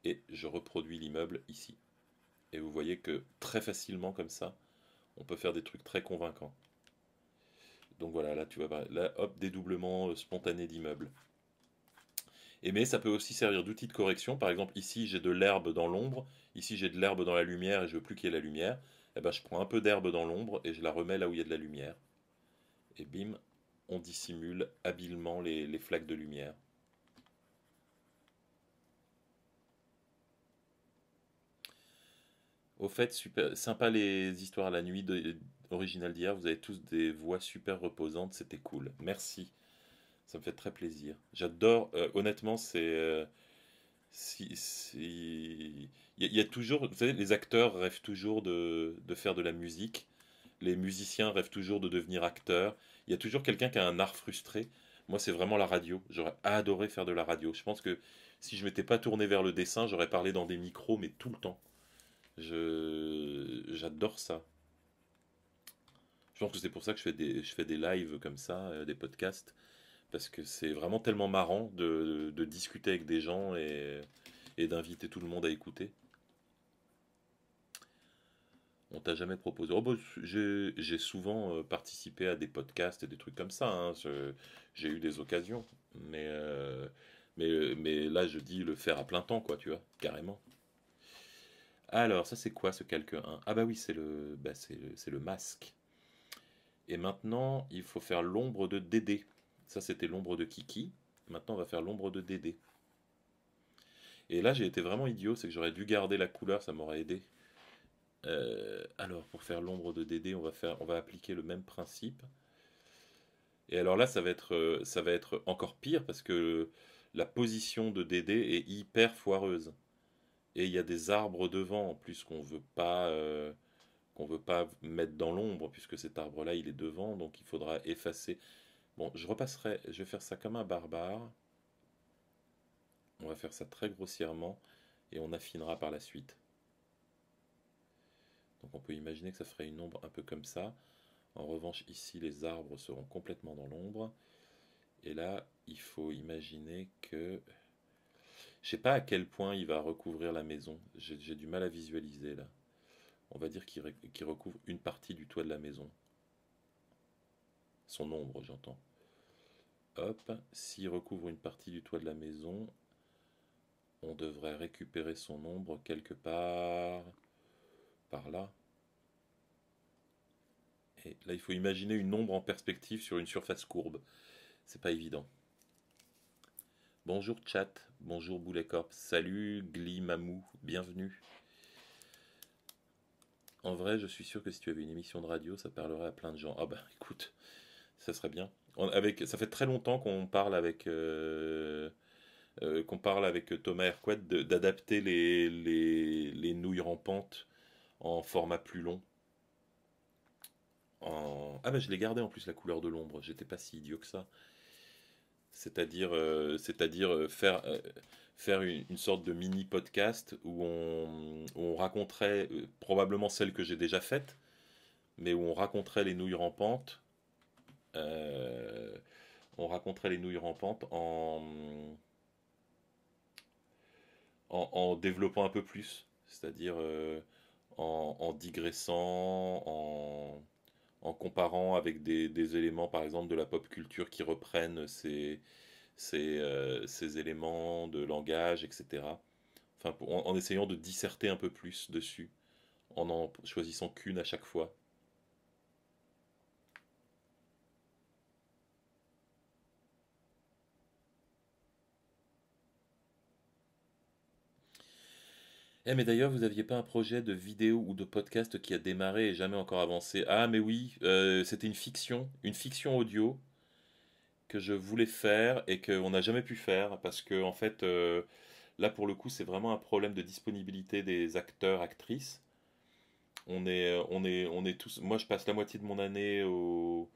et je reproduis l'immeuble ici. Et vous voyez que très facilement comme ça, on peut faire des trucs très convaincants. Donc voilà, là tu vas bah, là hop dédoublement euh, spontané d'immeuble. Et mais ça peut aussi servir d'outil de correction. Par exemple, ici j'ai de l'herbe dans l'ombre, ici j'ai de l'herbe dans la lumière et je veux plus qu'il y ait la lumière eh ben, je prends un peu d'herbe dans l'ombre et je la remets là où il y a de la lumière. Et bim, on dissimule habilement les, flaques de lumière. Au fait, super, sympa les histoires à la nuit de, d'hier. Vous avez tous des voix super reposantes, c'était cool. Merci, ça me fait très plaisir. J'adore, euh, honnêtement, c'est euh, si, Il, y a, toujours, vous savez, les acteurs rêvent toujours de, faire de la musique, les musiciens rêvent toujours de devenir acteurs, il y a toujours quelqu'un qui a un art frustré. Moi, c'est vraiment la radio. J'aurais adoré faire de la radio. Je pense que si je m'étais pas tourné vers le dessin, j'aurais parlé dans des micros, mais tout le temps. j'adore ça. Je pense que c'est pour ça que je fais des je fais des lives comme ça, euh, des podcasts parce que c'est vraiment tellement marrant de, discuter avec des gens et, d'inviter tout le monde à écouter. On t'a jamais proposé oh, bah, J'ai souvent euh, participé à des podcasts et des trucs comme ça. Hein, j'ai eu des occasions. Mais, euh, mais, euh, mais là, je dis le faire à plein temps, quoi, tu vois, carrément. Alors, ça, c'est quoi ce calque 1 Ah, bah oui, c'est le, bah, le masque. Et maintenant, il faut faire l'ombre de Dédé. Ça, c'était l'ombre de Kiki. Maintenant, on va faire l'ombre de Dédé. Et là, j'ai été vraiment idiot, c'est que j'aurais dû garder la couleur, ça m'aurait aidé. Euh, alors, pour faire l'ombre de Dédé, on va, faire, on va appliquer le même principe. Et alors là, ça va être, euh, ça va être encore pire parce que la position de Dédé est hyper foireuse. Et il y a des arbres devant, en plus, qu'on veut pas... Euh, qu'on veut pas mettre dans l'ombre, puisque cet arbre-là, il est devant, donc il faudra effacer. Bon, je repasserai, je vais faire ça comme un barbare. On va faire ça très grossièrement et on affinera par la suite. Donc on peut imaginer que ça ferait une ombre un peu comme ça. En revanche, ici, les arbres seront complètement dans l'ombre. Et là, il faut imaginer que... Je sais pas à quel point il va recouvrir la maison. J'ai du mal à visualiser là. On va dire qu'il recouvre une partie du toit de la maison. Son ombre, j'entends. Hop, s'il recouvre une partie du toit de la maison, on devrait récupérer son ombre quelque part par là. Et là, il faut imaginer une ombre en perspective sur une surface courbe. C'est pas évident. Bonjour chat, bonjour Boulet salut Gli Mamou, bienvenue. En vrai, je suis sûr que si tu avais une émission de radio, ça parlerait à plein de gens. Ah bah écoute, ça serait bien. avec, ça fait très longtemps qu'on parle avec euh, euh, qu'on parle avec Thomas Hercouet d'adapter les, les, nouilles rampantes en format plus long. En... Ah mais je l'ai gardé en plus la couleur de l'ombre, j'étais pas si idiot que ça. C'est-à-dire euh, c'est-à-dire faire faire une, sorte de mini podcast où on, où on raconterait probablement celle que j'ai déjà faite, mais où on raconterait les nouilles rampantes euh, on raconterait les nouilles rampantes en, en, développant un peu plus, c'est-à-dire euh, en, digressant, en, comparant avec des, éléments, par exemple, de la pop culture qui reprennent ces, euh, éléments de langage, etc. Enfin, en, essayant de disserter un peu plus dessus, en en choisissant qu'une à chaque fois. Eh mais d'ailleurs, vous aviez pas un projet de vidéo ou de podcast qui a démarré et jamais encore avancé Ah mais oui, euh, c'était une fiction, une fiction audio que je voulais faire et qu'on n'a jamais pu faire parce que en fait, euh, là pour le coup, c'est vraiment un problème de disponibilité des acteurs, actrices. On est, on est, on est tous. Moi, je passe la moitié de mon année aux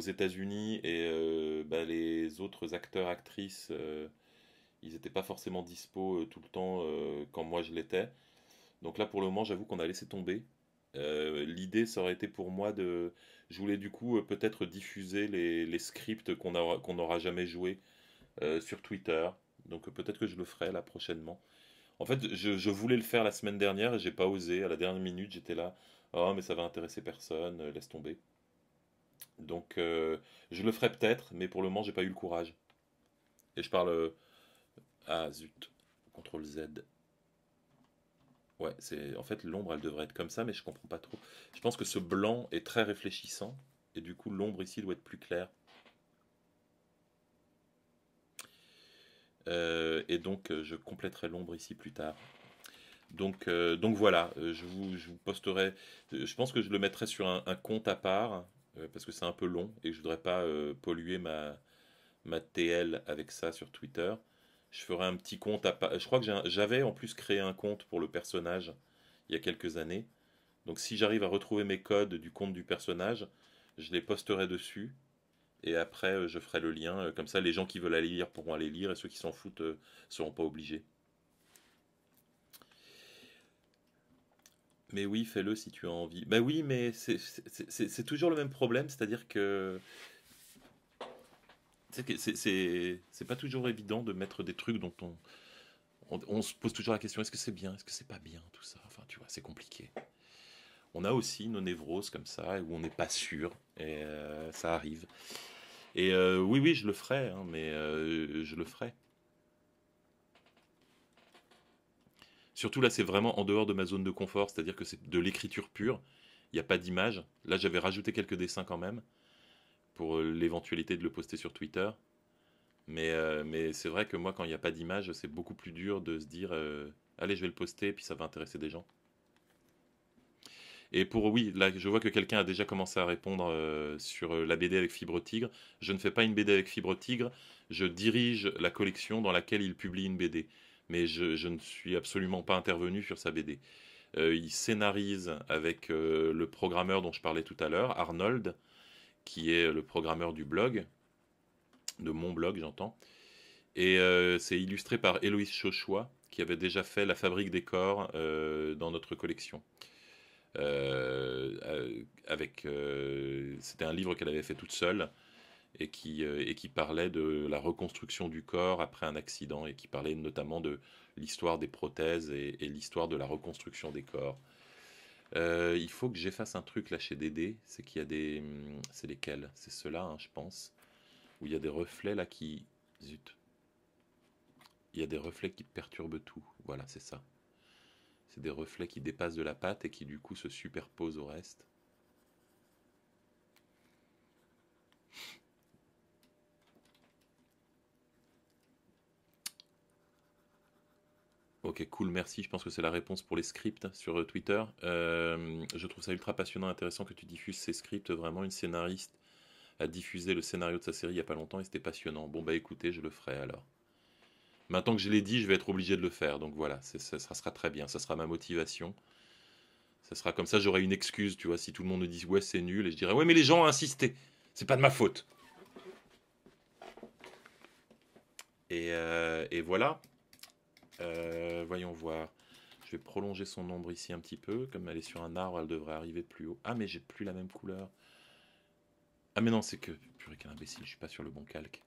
États-Unis et euh, bah, les autres acteurs, actrices ils n'étaient pas forcément dispo euh, tout le temps euh, quand moi je l'étais. Donc là, pour le moment, j'avoue qu'on a laissé tomber. Euh, l'idée, ça aurait été pour moi de. Je voulais du coup peut-être diffuser les, scripts qu'on n'aura jamais joués sur Twitter. Donc peut-être que je le ferai là prochainement. En fait, je, je voulais le faire la semaine dernière et j'ai pas osé. À la dernière minute, j'étais là. Oh, mais ça va intéresser personne, laisse tomber. Donc je le ferai peut-être, mais pour le moment, j'ai pas eu le courage. Et je parle ah zut, CTRL Z. Ouais, c'est en fait l'ombre, elle devrait être comme ça, mais je comprends pas trop. Je pense que ce blanc est très réfléchissant, et du coup l'ombre ici doit être plus claire. Euh, et donc euh, je compléterai l'ombre ici plus tard. Donc, euh, donc voilà, je vous, vous, posterai. Je pense que je le mettrai sur un, compte à part, parce que c'est un peu long, et je ne voudrais pas polluer ma, ma TL avec ça sur Twitter je ferai un petit compte. À... Je crois que j'avais en plus créé un compte pour le personnage il y a quelques années. Donc si j'arrive à retrouver mes codes du compte du personnage, je les posterai dessus. Et après, euh, je ferai le lien. Euh, comme ça, les gens qui veulent aller lire pourront aller lire et ceux qui s'en foutent ne euh, seront pas obligés. Mais oui, fais-le si tu as envie. Bah oui, mais c'est toujours le même problème, c'est-à-dire que c'est pas toujours évident de mettre des trucs dont on, on, se pose toujours la question est-ce que c'est bien, est-ce que c'est pas bien, tout ça. Enfin, tu vois, c'est compliqué. On a aussi nos névroses comme ça où on n'est pas sûr et euh, ça arrive. Et euh, oui, oui, je le ferai, hein, mais euh, je le ferai. Surtout là, c'est vraiment en dehors de ma zone de confort, c'est-à-dire que c'est de l'écriture pure. Il n'y a pas d'image. Là, j'avais rajouté quelques dessins quand même pour euh, l'éventualité de le poster sur Twitter. Mais, euh, mais c'est vrai que moi, quand il n'y a pas d'image, c'est beaucoup plus dur de se dire euh, allez, je vais le poster, puis ça va intéresser des gens. Et pour oui, là, je vois que quelqu'un a déjà commencé à répondre sur la BD avec Fibre Tigre. Je ne fais pas une BD avec Fibre Tigre, je dirige la collection dans laquelle il publie une BD. Mais je, je ne suis absolument pas intervenu sur sa BD. il scénarise avec le programmeur dont je parlais tout à l'heure, Arnold qui est le programmeur du blog, de mon blog, j'entends. Et euh, c'est illustré par Héloïse Chauchois, qui avait déjà fait la fabrique des corps euh, dans notre collection. Euh, avec, c'était un livre qu'elle avait fait toute seule et qui, et qui parlait de la reconstruction du corps après un accident et qui parlait notamment de l'histoire des prothèses et l'histoire de la reconstruction des corps. Euh, il faut que j'efface un truc là chez DD, c'est qu'il y a des... Hum, c'est lesquels C'est ceux-là, hein, je pense. Où il y a des reflets là qui... Zut. Il y a des reflets qui perturbent tout. Voilà, c'est ça. C'est des reflets qui dépassent de la pâte et qui du coup se superposent au reste. Ok, cool, merci. Je pense que c'est la réponse pour les scripts sur euh, Twitter. Euh, je trouve ça ultra passionnant, intéressant que tu diffuses ces scripts. Vraiment, une scénariste a diffusé le scénario de sa série il n'y a pas longtemps et c'était passionnant. Bon, bah écoutez, je le ferai alors. Maintenant que je l'ai dit, je vais être obligé de le faire. Donc voilà, ça, sera très bien. Ça sera ma motivation. Ça sera comme ça, j'aurai une excuse, tu vois. Si tout le monde me dit ouais, c'est nul, et je dirais ouais, mais les gens ont insisté. C'est pas de ma faute. Et, euh, et voilà. Euh, voyons voir. Je vais prolonger son ombre ici un petit peu. Comme elle est sur un arbre, elle devrait arriver plus haut. Ah, mais j'ai plus la même couleur. Ah, mais non, c'est que... Purée, quel imbécile, je suis pas sur le bon calque.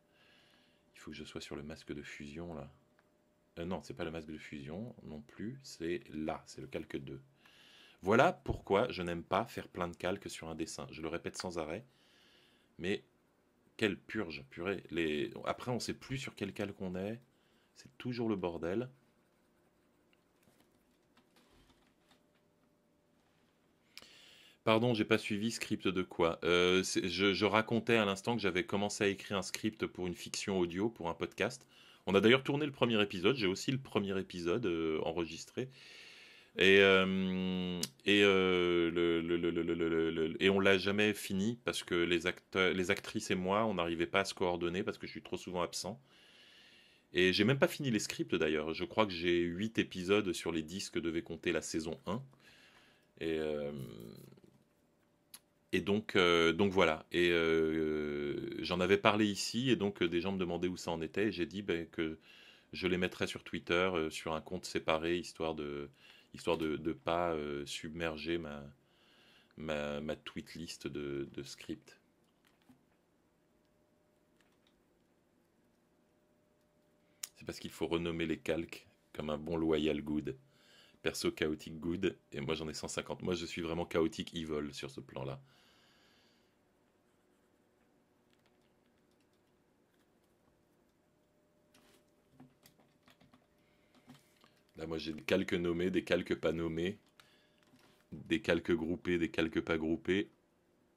Il faut que je sois sur le masque de fusion, là. Euh, non, c'est pas le masque de fusion non plus. C'est là, c'est le calque 2. Voilà pourquoi je n'aime pas faire plein de calques sur un dessin. Je le répète sans arrêt. Mais quelle purge, purée. Les... Après, on sait plus sur quel calque on est. C'est toujours le bordel. Pardon, j'ai pas suivi script de quoi. Euh, je, racontais à l'instant que j'avais commencé à écrire un script pour une fiction audio, pour un podcast. On a d'ailleurs tourné le premier épisode, j'ai aussi le premier épisode euh, enregistré. Et, euh, et, le, et on l'a jamais fini parce que les, acteurs, les actrices et moi, on n'arrivait pas à se coordonner parce que je suis trop souvent absent. Et j'ai même pas fini les scripts d'ailleurs. Je crois que j'ai 8 épisodes sur les 10 que devait compter la saison 1. Et, et donc, euh, donc voilà. Et euh, euh, j'en avais parlé ici, et donc des gens me demandaient où ça en était, et j'ai dit ben, que je les mettrais sur Twitter, sur un compte séparé, histoire de histoire de ne pas submerger ma, ma, tweet list de, de script. C'est parce qu'il faut renommer les calques comme un bon loyal good perso chaotique good, et moi j'en ai 150. Moi je suis vraiment chaotique evil sur ce plan-là. Là, moi, j'ai des calques nommés, des calques pas nommés, des calques groupés, des calques pas groupés.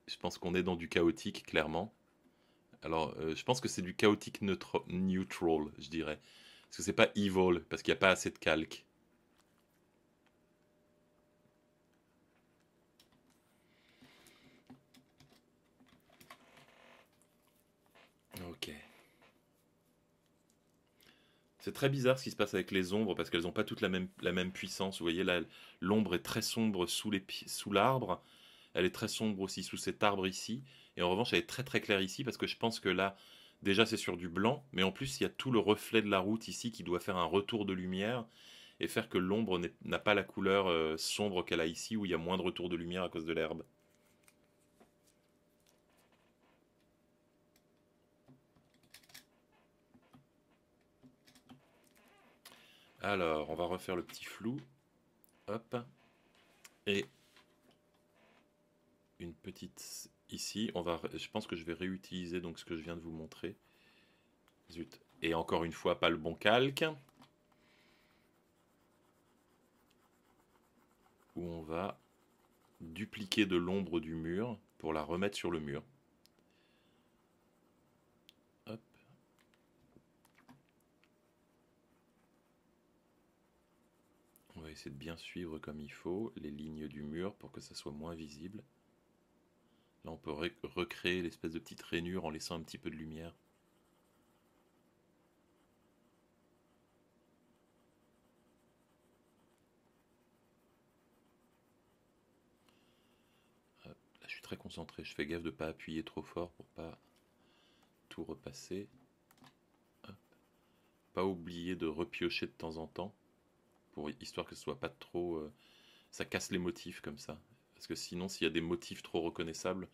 Je pense qu'on est dans du chaotique, clairement. Alors, euh, je pense que c'est du chaotique neutral, je dirais. Parce que c'est pas evil, parce qu'il n'y a pas assez de calques. C'est très bizarre ce qui se passe avec les ombres parce qu'elles n'ont pas toutes la même, puissance. Vous voyez, là, l'ombre est très sombre sous l'arbre. elle est très sombre aussi sous cet arbre ici. Et en revanche, elle est très très claire ici parce que je pense que là, déjà, c'est sur du blanc. Mais en plus, il y a tout le reflet de la route ici qui doit faire un retour de lumière et faire que l'ombre n'a pas la couleur euh, sombre qu'elle a ici où il y a moins de retour de lumière à cause de l'herbe. Alors, on va refaire le petit flou. Hop. Et une petite ici. On va, je pense que je vais réutiliser donc ce que je viens de vous montrer. Zut. Et encore une fois, pas le bon calque. Où on va dupliquer de l'ombre du mur pour la remettre sur le mur. c'est de bien suivre comme il faut les lignes du mur pour que ça soit moins visible. Là, on peut recréer l'espèce de petite rainure en laissant un petit peu de lumière. Là, je suis très concentré. Je fais gaffe de ne pas appuyer trop fort pour pas tout repasser. Pas oublier de repiocher de temps en temps histoire que ce soit pas trop. Euh, ça casse les motifs comme ça. Parce que sinon, s'il y a des motifs trop reconnaissables,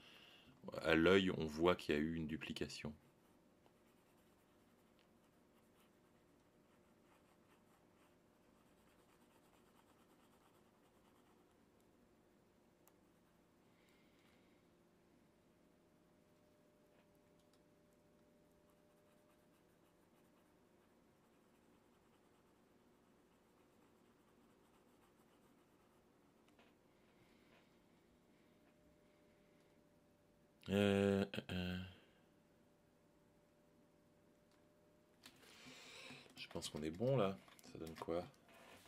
à l'œil, on voit qu'il y a eu une duplication. bon là. Ça donne quoi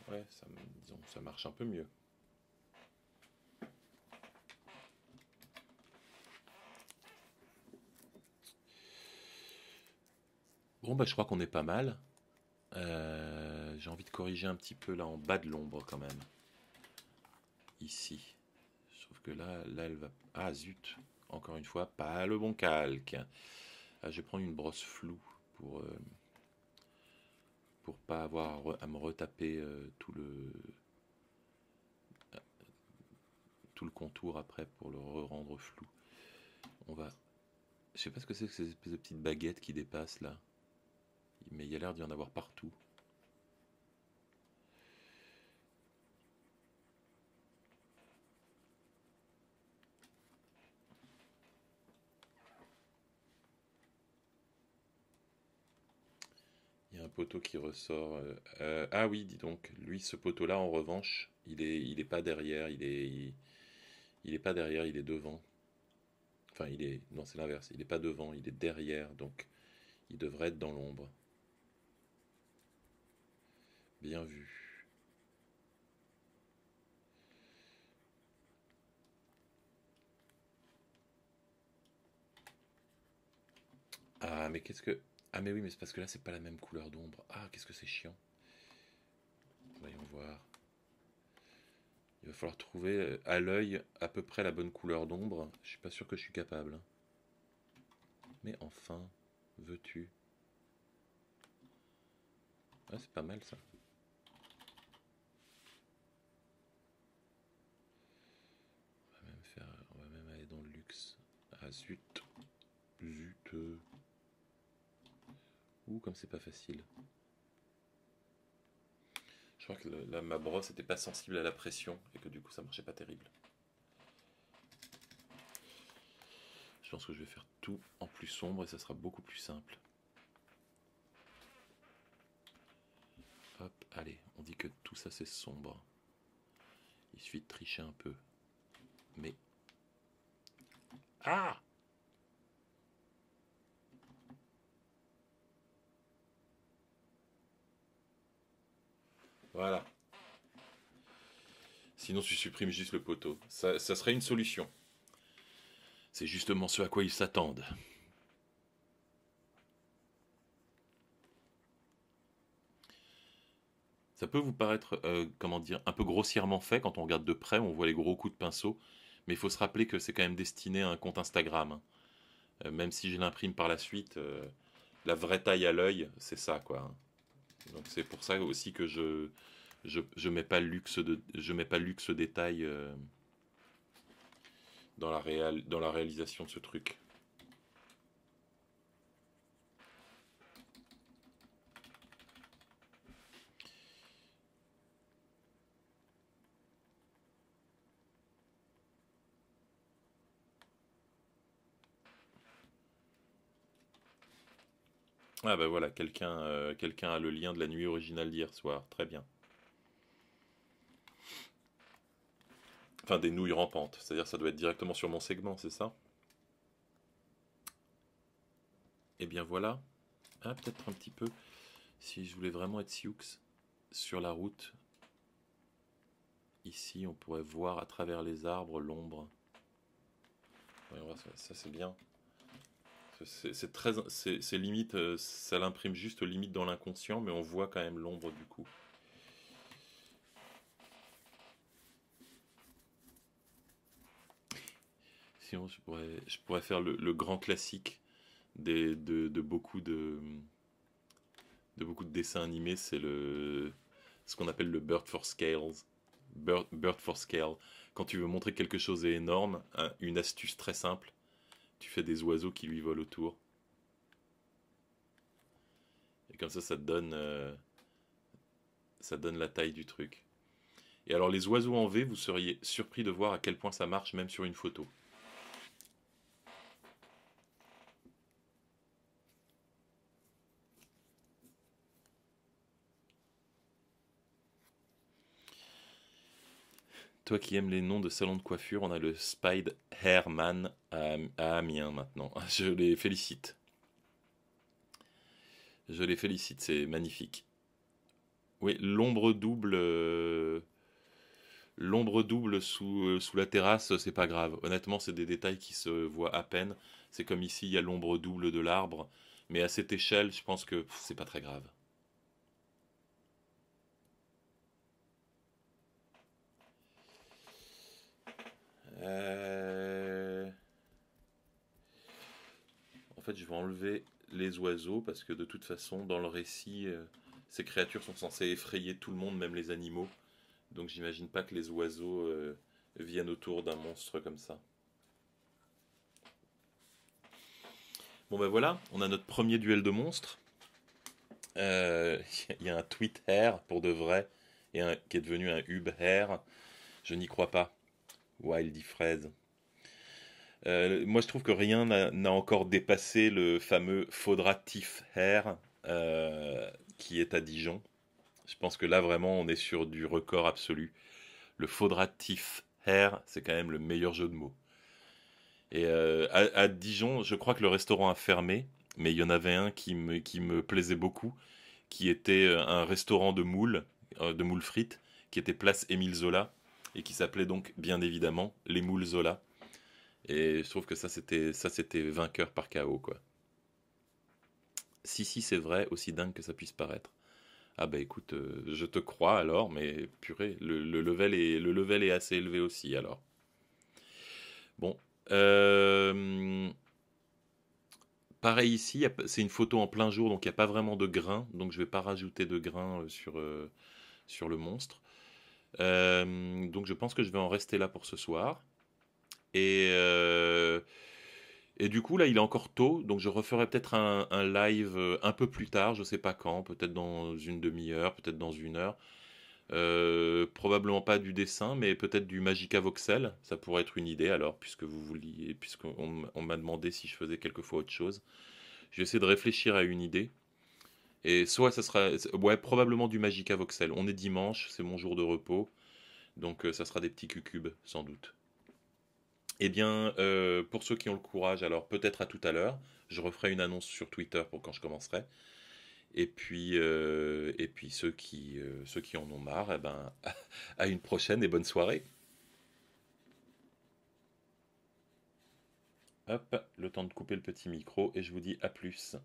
Ouais, ça, disons, ça marche un peu mieux. Bon, bah, je crois qu'on est pas mal. Euh, j'ai envie de corriger un petit peu là en bas de l'ombre quand même. Ici. Sauf que là, là, elle va... Ah, zut Encore une fois, pas le bon calque. Ah, je vais prendre une brosse floue pour... Euh, pour pas avoir à me retaper euh, tout le tout le contour après pour le rendre flou. On va. Je sais pas ce que c'est que ces espèces de petites baguettes qui dépassent là, mais il y a l'air d'y en avoir partout. poteau qui ressort. Euh, euh, ah oui, dis donc, lui, ce poteau-là, en revanche, il est, il est pas derrière, il est, il, est pas derrière, il est devant. Enfin, il est, non, c'est l'inverse. Il n'est pas devant, il est derrière, donc il devrait être dans l'ombre. Bien vu. Ah, mais qu'est-ce que... Ah mais oui, mais c'est parce que là, c'est pas la même couleur d'ombre. Ah, qu'est-ce que c'est chiant. Voyons voir. Il va falloir trouver euh, à l'œil à peu près la bonne couleur d'ombre. Je suis pas sûr que je suis capable. Hein. Mais enfin, veux-tu Ah, c'est pas mal ça. On va même faire on va même aller dans le luxe. Ah zut. Zut. Ouh, comme c'est pas facile. Je crois que là, ma brosse n'était pas sensible à la pression et que du coup ça marchait pas terrible. Je pense que je vais faire tout en plus sombre et ça sera beaucoup plus simple. Hop, allez, on dit que tout ça c'est sombre. Il suffit de tricher un peu. Mais... Ah Voilà. Sinon, tu supprimes juste le poteau. Ça, serait une solution. C'est justement ce à quoi ils s'attendent. Ça peut vous paraître, euh, comment dire, un peu grossièrement fait quand on regarde de près, on voit les gros coups de pinceau, mais il faut se rappeler que c'est quand même destiné à un compte Instagram. Hein. Euh, même si je l'imprime par la suite, euh, la vraie taille à l'œil, c'est ça, quoi. Hein. Donc c'est pour ça aussi que je je, mets pas luxe de luxe détail euh, dans la réalisation de ce truc. Ah bah voilà, quelqu'un euh, quelqu'un a le lien de la nuit originale d'hier soir, très bien. Enfin, des nouilles rampantes, c'est-à-dire ça doit être directement sur mon segment, c'est ça Eh bien voilà. Ah, peut-être un petit peu, si je voulais vraiment être Sioux, sur la route. Ici, on pourrait voir à travers les arbres l'ombre. ça c'est bien c'est très, c'est limite, euh, ça l'imprime juste limite dans l'inconscient, mais on voit quand même l'ombre du coup. Sinon, je pourrais, je pourrais faire le, grand classique des, de, beaucoup de, de beaucoup de dessins animés, c'est le ce qu'on appelle le bird for scales. Bird, bird for scale. Quand tu veux montrer quelque chose est énorme, une astuce très simple, tu fais des oiseaux qui lui volent autour. Et comme ça, ça te donne, euh, ça donne la taille du truc. Et alors les oiseaux en V, vous seriez surpris de voir à quel point ça marche même sur une photo. Toi qui aimes les noms de salons de coiffure, on a le Spide Herman à, Amiens maintenant. Je les félicite. Je les félicite, c'est magnifique. Oui, l'ombre double. Euh, l'ombre double sous, euh, sous la terrasse, c'est pas grave. Honnêtement, c'est des détails qui se voient à peine. C'est comme ici, il y a l'ombre double de l'arbre. Mais à cette échelle, je pense que c'est pas très grave. Euh, en fait, je vais enlever les oiseaux parce que de toute façon, dans le récit, euh, ces créatures sont censées effrayer tout le monde, même les animaux. Donc j'imagine pas que les oiseaux euh, viennent autour d'un monstre comme ça. Bon ben voilà, on a notre premier duel de monstres. Il y a un tweet hair pour de vrai et un, qui est devenu un hub hair. Je n'y crois pas. Wildy fraise euh, moi, je trouve que rien n'a encore dépassé le fameux Faudratif Hair euh, qui est à Dijon. Je pense que là, vraiment, on est sur du record absolu. Le Faudratif Hair, c'est quand même le meilleur jeu de mots. Et euh, à, Dijon, je crois que le restaurant a fermé, mais il y en avait un qui me, qui me plaisait beaucoup, qui était un restaurant de moules, de moules frites, qui était place Émile Zola et qui s'appelait donc bien évidemment Les Moules Zola. Et je trouve que ça c'était ça c'était vainqueur par chaos, quoi. Si si c'est vrai, aussi dingue que ça puisse paraître. Ah bah écoute, euh, je te crois alors, mais purée, le, level, est, le level est assez élevé aussi alors. Bon. Euh, pareil ici, c'est une photo en plein jour, donc il n'y a pas vraiment de grain, donc je ne vais pas rajouter de grain euh, sur, sur le monstre. Euh, donc je pense que je vais en rester là pour ce soir. Et, euh, et du coup, là, il est encore tôt, donc je referai peut-être un, live euh, un peu plus tard, je ne sais pas quand, peut-être dans une demi-heure, peut-être dans une heure. probablement pas du dessin, mais peut-être du Magica Voxel. Ça pourrait être une idée alors, puisque vous vouliez, puisqu'on on, m'a demandé si je faisais quelquefois autre chose. Je vais de réfléchir à une idée. Et soit ça sera, ouais, probablement du à Voxel. On est dimanche, c'est mon jour de repos. Donc euh, ça sera des petits cucubes, sans doute. et eh bien, euh, pour ceux qui ont le courage, alors peut-être à tout à l'heure. Je referai une annonce sur Twitter pour quand je commencerai. Et puis, euh, et puis ceux, qui, ceux qui en ont marre, eh ben, à une prochaine et bonne soirée. Hop, le temps de couper le petit micro et je vous dis à plus.